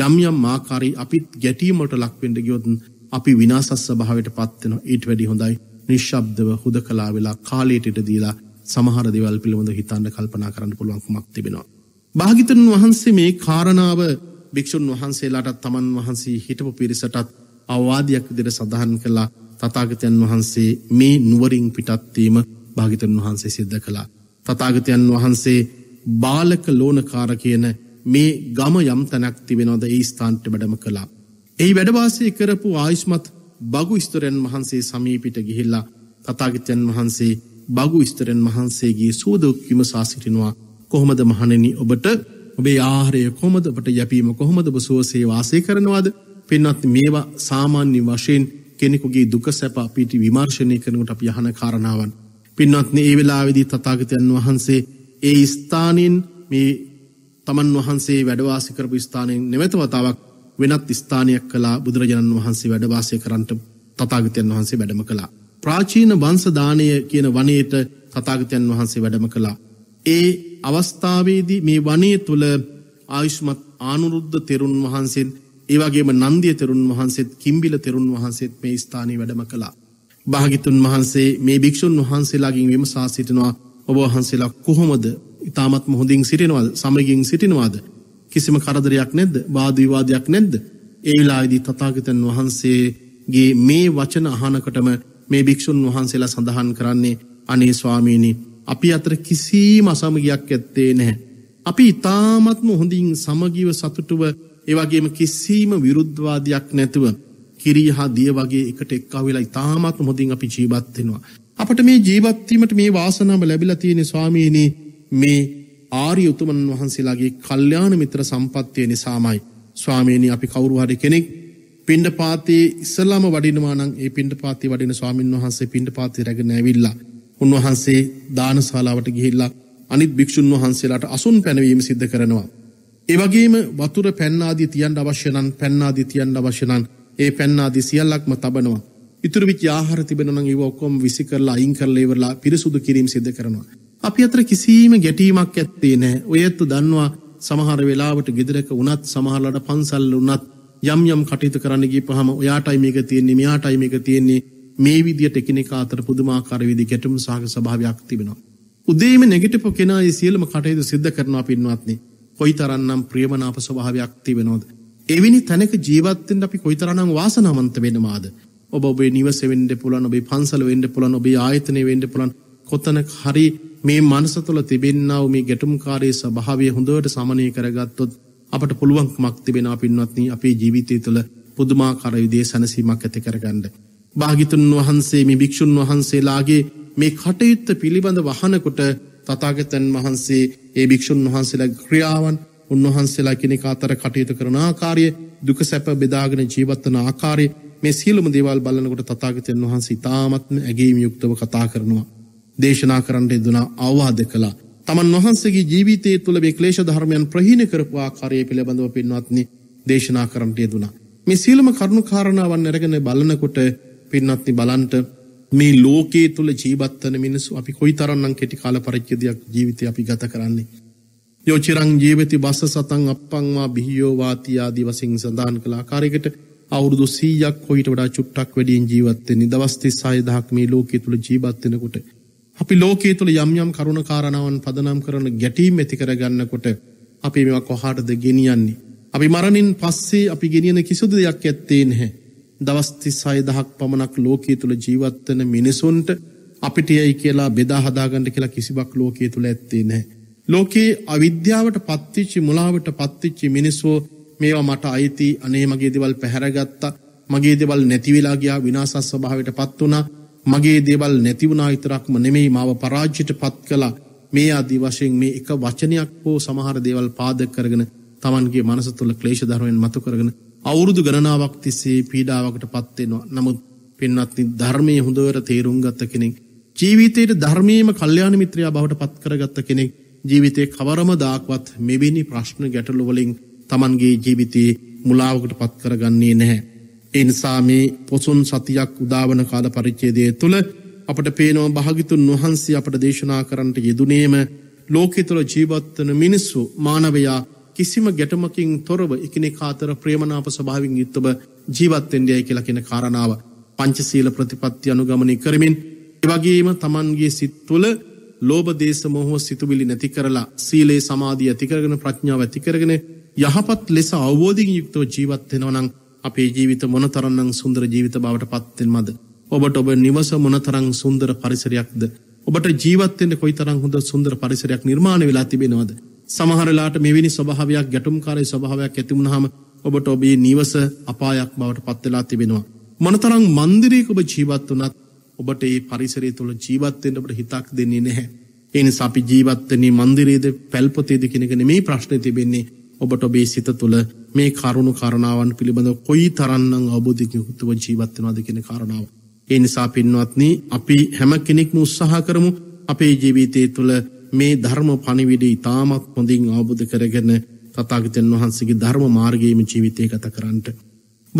යම්යම් මාකාරී අපිත් ගැටීමට ලක්වෙන්ඩ ගියොතුන් අපි විනාසස් ස්භාවට පත්වෙන ඊට වැඩි හොඳයි නිශ්ශබ්දව හුද කලා වෙලා කාලේටට දීලා සමහර දෙවල් පිළිබඳ හිතන්න කල්පනා කරන්න පුළුවන්කුමක් තිබෙනවා. භාගිතන් වහන්සේ මේ කාරණාව භික්‍ෂූන් වහන්සේලාටත් තමන් වහන්සේ හිටපු පිරිසටත් අවවාදයක් දෙර සඳහන් කලා තතාගතයන් වහන්සේ මේ නුවරින් පිටත්වීම භාගිතන් වහන්සේ සිද්ධ කළා. තතාගතයන් වහන්සේ බාලක ලෝනකාර කියන මේ ගම යම් තැනක් තිබෙනොද ඒ ස්ථාන්ට වැඩම කළා. එහි වැඩවාසය කරපු ආයුෂ්මත් බගු ස්තරයන් වහන්සේ සමීපිට ගිහිල්ලා තතාගිත්‍යන් වහන්සේ බගු ස්තරයන් වහන්සේගේ සූදක්කිම සාසිටිනවා කොහොමද මහණෙන ඔබට ඔබේ ආහරය කොමද ඔබට යැපීම කොහොමද ඔබ සුවසේ වාසය කරනවාද පෙන්වත් මේවා සාමාන්‍ය වශයෙන් කෙනෙකුගේ දුක සැප අපිට විමර්ශණය කරනට අප යහන කාරණාවන්. පින්වත්න ඒ වෙලාවිදී තතාගතයන් වහන්සේ ඒ ස්ථානයෙන් මේ තමන් වහන්සේ වැඩවාසි කරපු ස්ථානයෙන් නෙමැත වතාවක් වෙනත් ස්ථානයක් කලා බුදුරජාණන් වහන්සේ වැඩවාසය කරන්ට තතාගතයන් වහන්සේ වැඩම කළා. ප්‍රාචීන බංසධානය කියන වනයට තතාගතයන් වහන්සේ වැඩම කළා. ඒ අවස්ථාවේදී මේ වනේ තුළ ආයුෂ්මත් ආනුරුද්ධ තෙරුන් වහන්සේෙන් ඒවගේම නන්දිය තෙරුන් වහන්සේත් කිම්බිල තෙරුන් වහන්සේත් මේ ස්ථානී වැඩම කළා. භාගිතුන් වහන්සේ මේ භික්‍ෂූන් වහන්සේලාගින් විමසා සිටනවා ඔබහන්සේලා කොහොමද ඉතාමත් මුහොඳින් සිටිනවල් සමගින් සිටිනවාද කිසිම කරදරයක් නැද්ද වාදීවාදයක් නැද්ද ඒලායිදී තතාගතන් වහන්සේගේ මේ වචන අහනකටම මේ භික්‍ෂූන් වහන්සේලා සඳහන් කරන්නේ අනේ ස්වාමීණී අපි අතර කිසිීම අසමගයක් ඇත්තේ නැහැ. අපි ඉතාමත්ම හොඳින් සමගීව සතුටුව ඒවගේම කිසිීම විරුද්ධවාදයක් නැතුව කිරී හා දිය වගේ එකට එක් අවෙලා ඉතාමත් හොඳින් අපි ජීවත්වෙනවා. අපට මේ ජීවත්වීමට මේ වාසනාව ලැබිලා තියෙන ස්වාමීනි මේ ආර්ය උතුමන් වහන්සේලාගේ කල්යාණ මිත්‍ර සම්පත්තිය නිසාමයි. ස්වාමීනි අපි කවුරු හරි කෙනෙක් පින්ඩ පාතේ ඉස්සල්ලාම වඩිනවා නම් ඒ පින්ඩ පාතේ වඩින ස්වාමින් වහන්සේ පින්ඩ පාතේ රැගෙන ඇවිල්ලා උන්වහන්සේ දානශාලාවට ගිහිල්ලා අනිත් භික්ෂුන් වහන්සේලාට අසුන් පැනවීම සිද්ධ කරනවා. ඒවගේම වතුර පැන්නාදී තියන් අවශ්‍යනන් පැන්නාදී තියන් අවශ්‍යනන් ඒ පැන්නාදී සියල්ලක්ම තබනවා. ඉතුරු විච ආහාර තිබෙනවා නම් ඒව ඔක්කොම විසි කරලා අයින් කරලා ඉවරලා පිරිසුදු කිරීම සිදු කරනවා. අපි අතර කිසිම ගැටීමක් ඇත්තේ නැහැ. ඔය ඇත්තු දන්නවා සමහර වෙලාවට ගෙදරක වුණත් සමහරලාට පන්සල් වුණත් යම් යම් කටයුතු කරන්න ගියපහම ඔයාටයි මේක තියෙන්නේ මෙයාටයි මේක තියෙන්නේ මේ විදියට එකිනෙකා අතර පුදුමාකාර විදිහට ගැටුම් සහගත ස්වභාවයක් තිබෙනවා. උදේම නෙගටිව් කෙනා ඒ සියලුම කටයුතු සිද්ධ කරනවා පින්වත්නි. කොයිතරම්නම් ප්‍රියමනාප ස්වභාවයක් තිබෙනවද? එවැනි තැනක ජීවත් වෙන්න අපි කොයිතරම්නම් වාසනාවන්ත වෙනවාද? ඔබ ඔබේ නිවස වෙන්න පුළුවන් ඔබේ පන්සල වෙන්න පුළුවන් ඔබේ ආයතනය වෙන්න පුළුවන් කොතනක හරි මේ මනස තුළ තිබෙන්නව මේ ගැටුම්කාරී ස්වභාවය හොඳට සමනය කරගත්තොත් අපට පුළුවන්කමක් තිබෙන පින්වත්නි අපේ ජීවිතය තුළ පුදුමාකාර විදිහේ සැනසීමක් ඇති කරගන්න. භාගිතුන් වහන්සේ මේ භික්ෂුන් වහන්සේලාගේ මේ කටයුත්ත පිළිබඳ වහනකොට තථාගතයන් වහන්සේ ඒ භික්ෂුන් වහන්සේලා ක්‍රියාවන් උන්වහන්සේලා කෙනෙක් අතර කටයුතු කරන ආකාරය දුක සැප බෙදාගෙන ජීවත් වන ආකාරය මේ සියලුම දේවල් බලනකොට තථාගතයන් වහන්සේ තාමත්ම ඇගේම යුක්තව කතා කරනවා. දේශනා කරන්නට යෙදුනා අවවාද කළා. තමන් වහන්සේගේ ජීවිතයේ තුළ මේ ක්ලේශ ධර්මයන් ප්‍රහීන කරපු ආකාරය පිළිබඳව පින්වත්නි දේශනා කරන්නට යෙදුනා. මේ සියලුම කරුණු කාරණාවන් අරගෙන බලනකොට පින්වත්නි බලන්ට මේ ලෝකයේ තුළ ජීවත් වෙන මිනිස්සු අපි කොයිතරම්නම් කෙටි කාල පරිච්ඡේදයක් ජීවිතේ අපි ගත කරන්නේ. යෝචිරං ජීවිතී බස්ස සතන් අප්පං වා බිහියෝ වාති ආදී වශයෙන් සඳහන් කළ ආකාරයකට අවුරුදු සීයක් කොයිට වඩා චුට්ටක් වැඩියෙන් ජීවත්වෙන්නේ දවස්ති සයදහක් මේ ලෝකය තුළ ජීවත්වෙනකොට. අපි ලෝකයේ තුළ යම්යම් කරුණ කාරණාවන් පදනම් කරන ගැටීම් ඇති කරගන්නකොට අපි මෙවා කොහාටද ගෙනියන්නේ. අපි මරණින් පස්සේ අපි ගෙනියන කිසිුදු දෙයක් ඇත්තේ නැහැ. දවස්ති සයදහක් පමණක් ලෝකයේ තුළ ජීවත්වන මිනිසුන්ට අපිටයයි කියලා බෙදා හදාගන්න කියලා කිසිබක් ලෝකයේ තුළ ඇත්තේ නැහැ. ලෝකයේ අවිද්‍යාවට පත්තිච්චි මුලාවට පත්තිච්චි මිනිස්සෝ මේවා මට අයිති අනේ මගේ දෙවල් පැහැරගත්තා මගේ දෙවල් නැතිවෙලා ගියා විනාසස් ස්වභාවට පත් වුණා මගේ දෙවල් නැතිවුණා විතරක්ම නෙමෙයි මාව පරාජ්‍යයට පත් කළා මේ ආදි වශයෙන් මේ එක වචනයක් හෝ සමහර දේවල් පාදක කරගෙන Tamanගේ මනස තුල ක්ලේශ ධර්මයන් මතු කරගෙන අවුරුදු ගණනාවක් තිස්සේ පීඩාවකට පත් වෙනවා නමුත් පින්වත්නි ධර්මයේ හොඳවට තේරුම් ගත්ත කෙනෙක් ජීවිතයේ ධර්මයේම කල්යාණ මිත්‍රයා බවට පත් කරගත්ත කෙනෙක් ජීවිතේ කවරම දාක්වත් මෙවැනි ප්‍රශ්න ගැටලු වලින් තමන්ගේ ජීවිතයේ මුලාවකට පත් කරගන්නේ නැහැ. එනිසා මේ පොසුන් සතියක් උදාවන කාල පරිච්චේදය තුළ අපට පේනෝ භාගිතුන් වහන්සේ අපට දේශනා කරන්නට යෙදුනේම ලෝකෙ තුළ ජීවත්වන මිනිස්සු මානවයා කිසිම ගැටමකින් තොරව එකනෙකාතර ප්‍රේමනාප ස්භාවින් යුත්තව ජීවත්තෙන්ඩයයි කියලකෙන කාරණාව පංචසීල ප්‍රතිපත්ති අනුගමනය කරමින් එවගේම තමන්ගේ සිත් තුළ ලෝබදේශ මොහෝ සිතුවිලි නැති කරලා සීලේ සමාධී ඇතිකරගෙන ප්‍රඥාව ඇතිකරගෙන යහපත් ලෙස අවබෝධිග යුක්තව ජීවත්වෙනවනං අපේ ජීවිත මොනතරන්නං සුන්දර ජීවිත බවට පත්තෙන්මද. ඔබට ඔබ නිවස මොනතරං සුන්දර පරිසරයක්ද. ඔබට ජීවත්තෙන්ට කොයි තරං හොඳ සුන්දර පරිසරයක් නිර්මාණ වෙලා තිබෙනවද. සමහරලාට මෙවිනි ස්වභාවයක් ගැටුම්කාරය ස්වභාවයක් ඇතිවුණහම ඔබට ඔබේ නිවස අපායක් බවට පත්වෙලා තිබෙනවා. මොනතරං මන්දිරීක ඔබ ජීවත් වනත් ඔබට ඒ පරිසරය තුළ ජීවත්වෙන්ටට හිතක් දෙන්නේ නැහැ. එනි සපි ජීවත්තනී මන්දිරේද පැල්පතේද කෙනගෙන මේ ප්‍රශ්න තිබෙන්නේ ඔබට ඔබේ සිත තුළ මේ කරුණු කරණාවන් පිළිබඳ කොයි තරන්නම් අවබෝධික යුතුව ජීවත්වනවාද කෙන කරණාව. ඒ නිසා පින්වත්නී අපි හැම කෙනෙක්ම උත්සාහ කරමු අපේ ජීවිතය තුළ මේ ධර්ම පණිවිඩ ඉතාමත් හොඳින් අවබුධ කරගෙන තතාගතන් වහන්සගේ ධර්ම මාර්ගයේම ජීවිතය කත කරන්නට.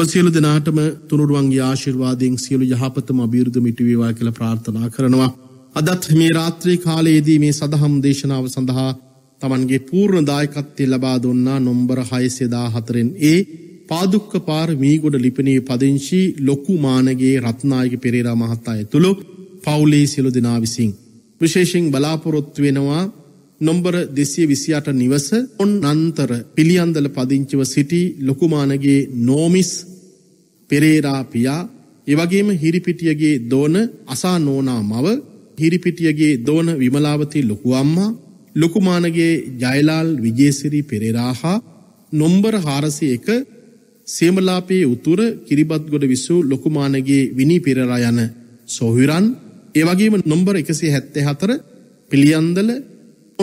සියලු දෙනාටම තුනුරුවන්ගේ ආශිර්වාදයෙන් සියලු යහපතම අභියුරුදු මිටිවේවා කියල ප්‍රාර්ථනා කරනවා. අදත් මේ රාත්‍රී කාලයේදී මේ සඳහම් දේශනාව සඳහා තමන්ගේ පූර්ණ දායකත්තේ ලබා දුන්නා නොම්බර හයසෙදා හතරෙන් ඒ පාදුක්ක පාර මීගොඩ ලිපනේ පදිංශී ලොකු මානගේ රත්නායක පෙරේරා මහත්තාය තුළු පවුලේ සියලු දෙනා විසින්. විශේෂෙන් බලාපොරොත්තු වෙනවා නොම්බර දෙසිය විසියාට නිවස ඔන් අන්තර පිළියන්දල පදිංචිව සිටි ලොකුමානගේ නෝමිස් පෙරේරාපියා එවගේම හිරිපිටියගේ දෝන අසා නෝනා මව හිරිපිටියගේ දෝන විමලාවති ලොකුවම්මා ලොකුමානගේ ජයලාල් විජේසිරි පෙරේරාහා නොම්බර හාරසි එක සේමලාපයේ උතුර කිරිබත්ගොඩ විස්සූ ලොකුමානගේ විනි පෙරරා යන සොහිරන් ඒවගේම නොම්බර එකසේ හැත්තේ හතර පිළියන්දල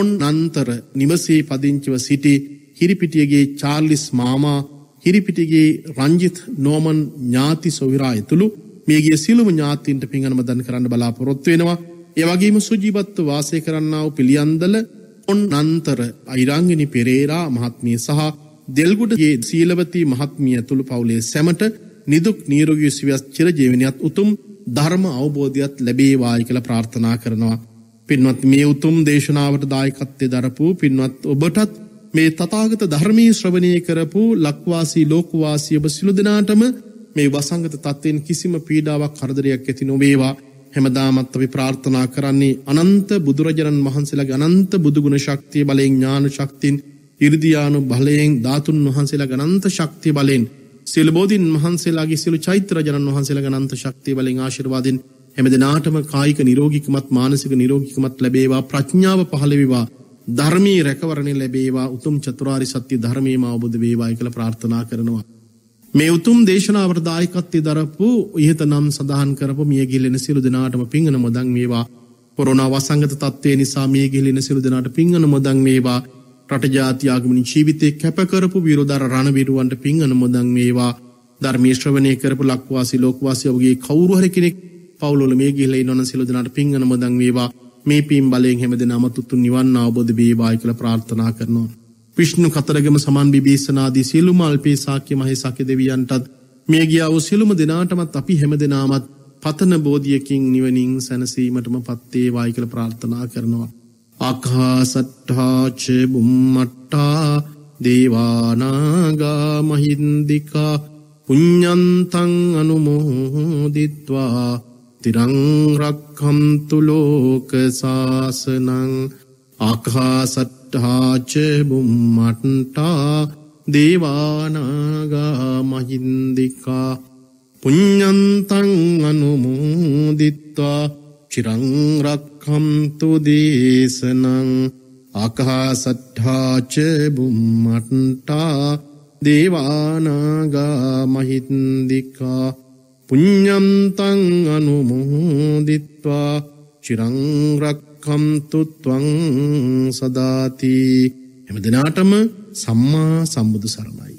ඔන් අන්තර නිවසේ පදිංචිව සිටි හිරිපිටියගේ චාර්ලිස් මාමා හිරිපිටිගේ රංජිත් නෝමන් ඥාති සොවිරා ඇතුළු මේගේ සිලුම ඥාතීන්ට පිංගනම දන් කරන්න බලාපොරොත්තු වෙනවා. ඒ වගේම සුජීවත්ව වාසය කරන්නා වූ පිළියන්දල ඔන් අන්තර අයිරංගිනි පෙරේරා මහත්මිය සහ දෙල්ගුඩගේ සීලවතී මහත්මිය ඇතුළු පවුලේ සැමට නිදුක් නිරෝගී සුවස් චිරජීවනයත් උතුම් ධර්ම අවබෝධයත් ලැබේවායි කියලා ප්‍රාර්ථනා කරනවා. පින්වත් මේ උතුම් දේශනාවට දායකත්තේ දරපු පින්වත් ඔබටත් මේ තතාගත ධර්මී ශ්‍රවණය කරපු ලක්වාසී ලෝකවාසිය ඔබ සිලු දෙනාටම මේ වසංගත තත්වයෙන් කිසිම පීඩාවක් කරදරයක් ඇති නොවේවා හැමදාමත් අපි ප්‍රාර්ථනා කරන්නේ අනන්ත බුදුරජාණන් වහන්සේලා ගනන්ත බුදුගුණ ශක්තිය බලයෙන් ඥාන ශක්තින් ඉරිදියානු බලයෙන් ධාතුන් වහන්සේලා ගනන්ත ශක්තිය බලෙන් සිල්බෝධීන් වහන්සේලාගේ සිලු චෛත්‍රජනන් වහන්සේලා ගනන්ත ශක්තිය බලෙන් ආශිර්වාදින් හැම දෙනාටම කායික නිරෝගිකමත් මානසික නිරෝගිකමත් ලැබේවා ප්‍රඥාව පහළවෙවා ධර්මී රැකවරණය ලැබේවා උතුම් චතුරාරි සත්‍ය ධර්මයම අවබුධ වේවායි කළ ප්‍රාර්ථනා කරනවා. මේ උතුම් දේශනාවරදායකත්ති දරපු ඉහත නම් සඳහන් කරපු මියගිල්ලෙන සිරු දෙනාටම පිංගන මොදන් වේවා කොරුණා වසංගත තත්වය නිසා මියගිල්ලෙන සිරු දෙනාට පිංගන මොදන් වේවා රටජාතියාගමින් ජීවිතය කැපකරපු විරෝධර රණවිරුවන්ට පිංගන මොදන් වේවා ධර්මේශ්‍රවනය කරපු ලක්වාසි ලෝකවාසය ඔගේ කවුරුහර කෙනෙක් පවුලොල මේ ගිහිල ඉන්නවන සියලු දෙනාට පින් අනුමෝදන් වේවා මේ පින් බලයෙන් හැම දෙනාම තුතුන් නිවන් අවබෝධ වේවායි කියලා ප්‍රාර්ථනා කරනවා විෂ්ණු කතරගම සමන් බිබීසනාදී සියලුම අල්පේ සාක්‍ය මහේසාක්‍ය දෙවියන්ටත් මේ ගියා වූ සියලුම දෙනාටමත් අපි හැම දෙනාමත් පතන බෝධියකින් නිවනින් සැනසීමටම පත්තේ වායි කියලා ප්‍රාර්ථනා කරනවා ආකාසට්ඨාච බුම්මට්ටා දේවානාගා මහින්දිකා පුඤ්ඤන්තං අනුමෝදිත්වා තිරංරක්හම්තු ලෝක සාසනං අකාසට්ඨාච බුම්මට්ටා දේවානාගා මහින්දිකා පුඤ්ඥන්තං අනුමෝදිත්වා චිරංරක්හම්තු දේශනං අකහාසට්ඨාච බුම්මට්ටා දේවානාගා මහින්දිකා පුඤ්ඥම්තං අනුමුහෝදිත්වා චිරංරක්කම්තුත්වං සදාති එම දෙනාටම සම්මා සම්බුදු සරණයි.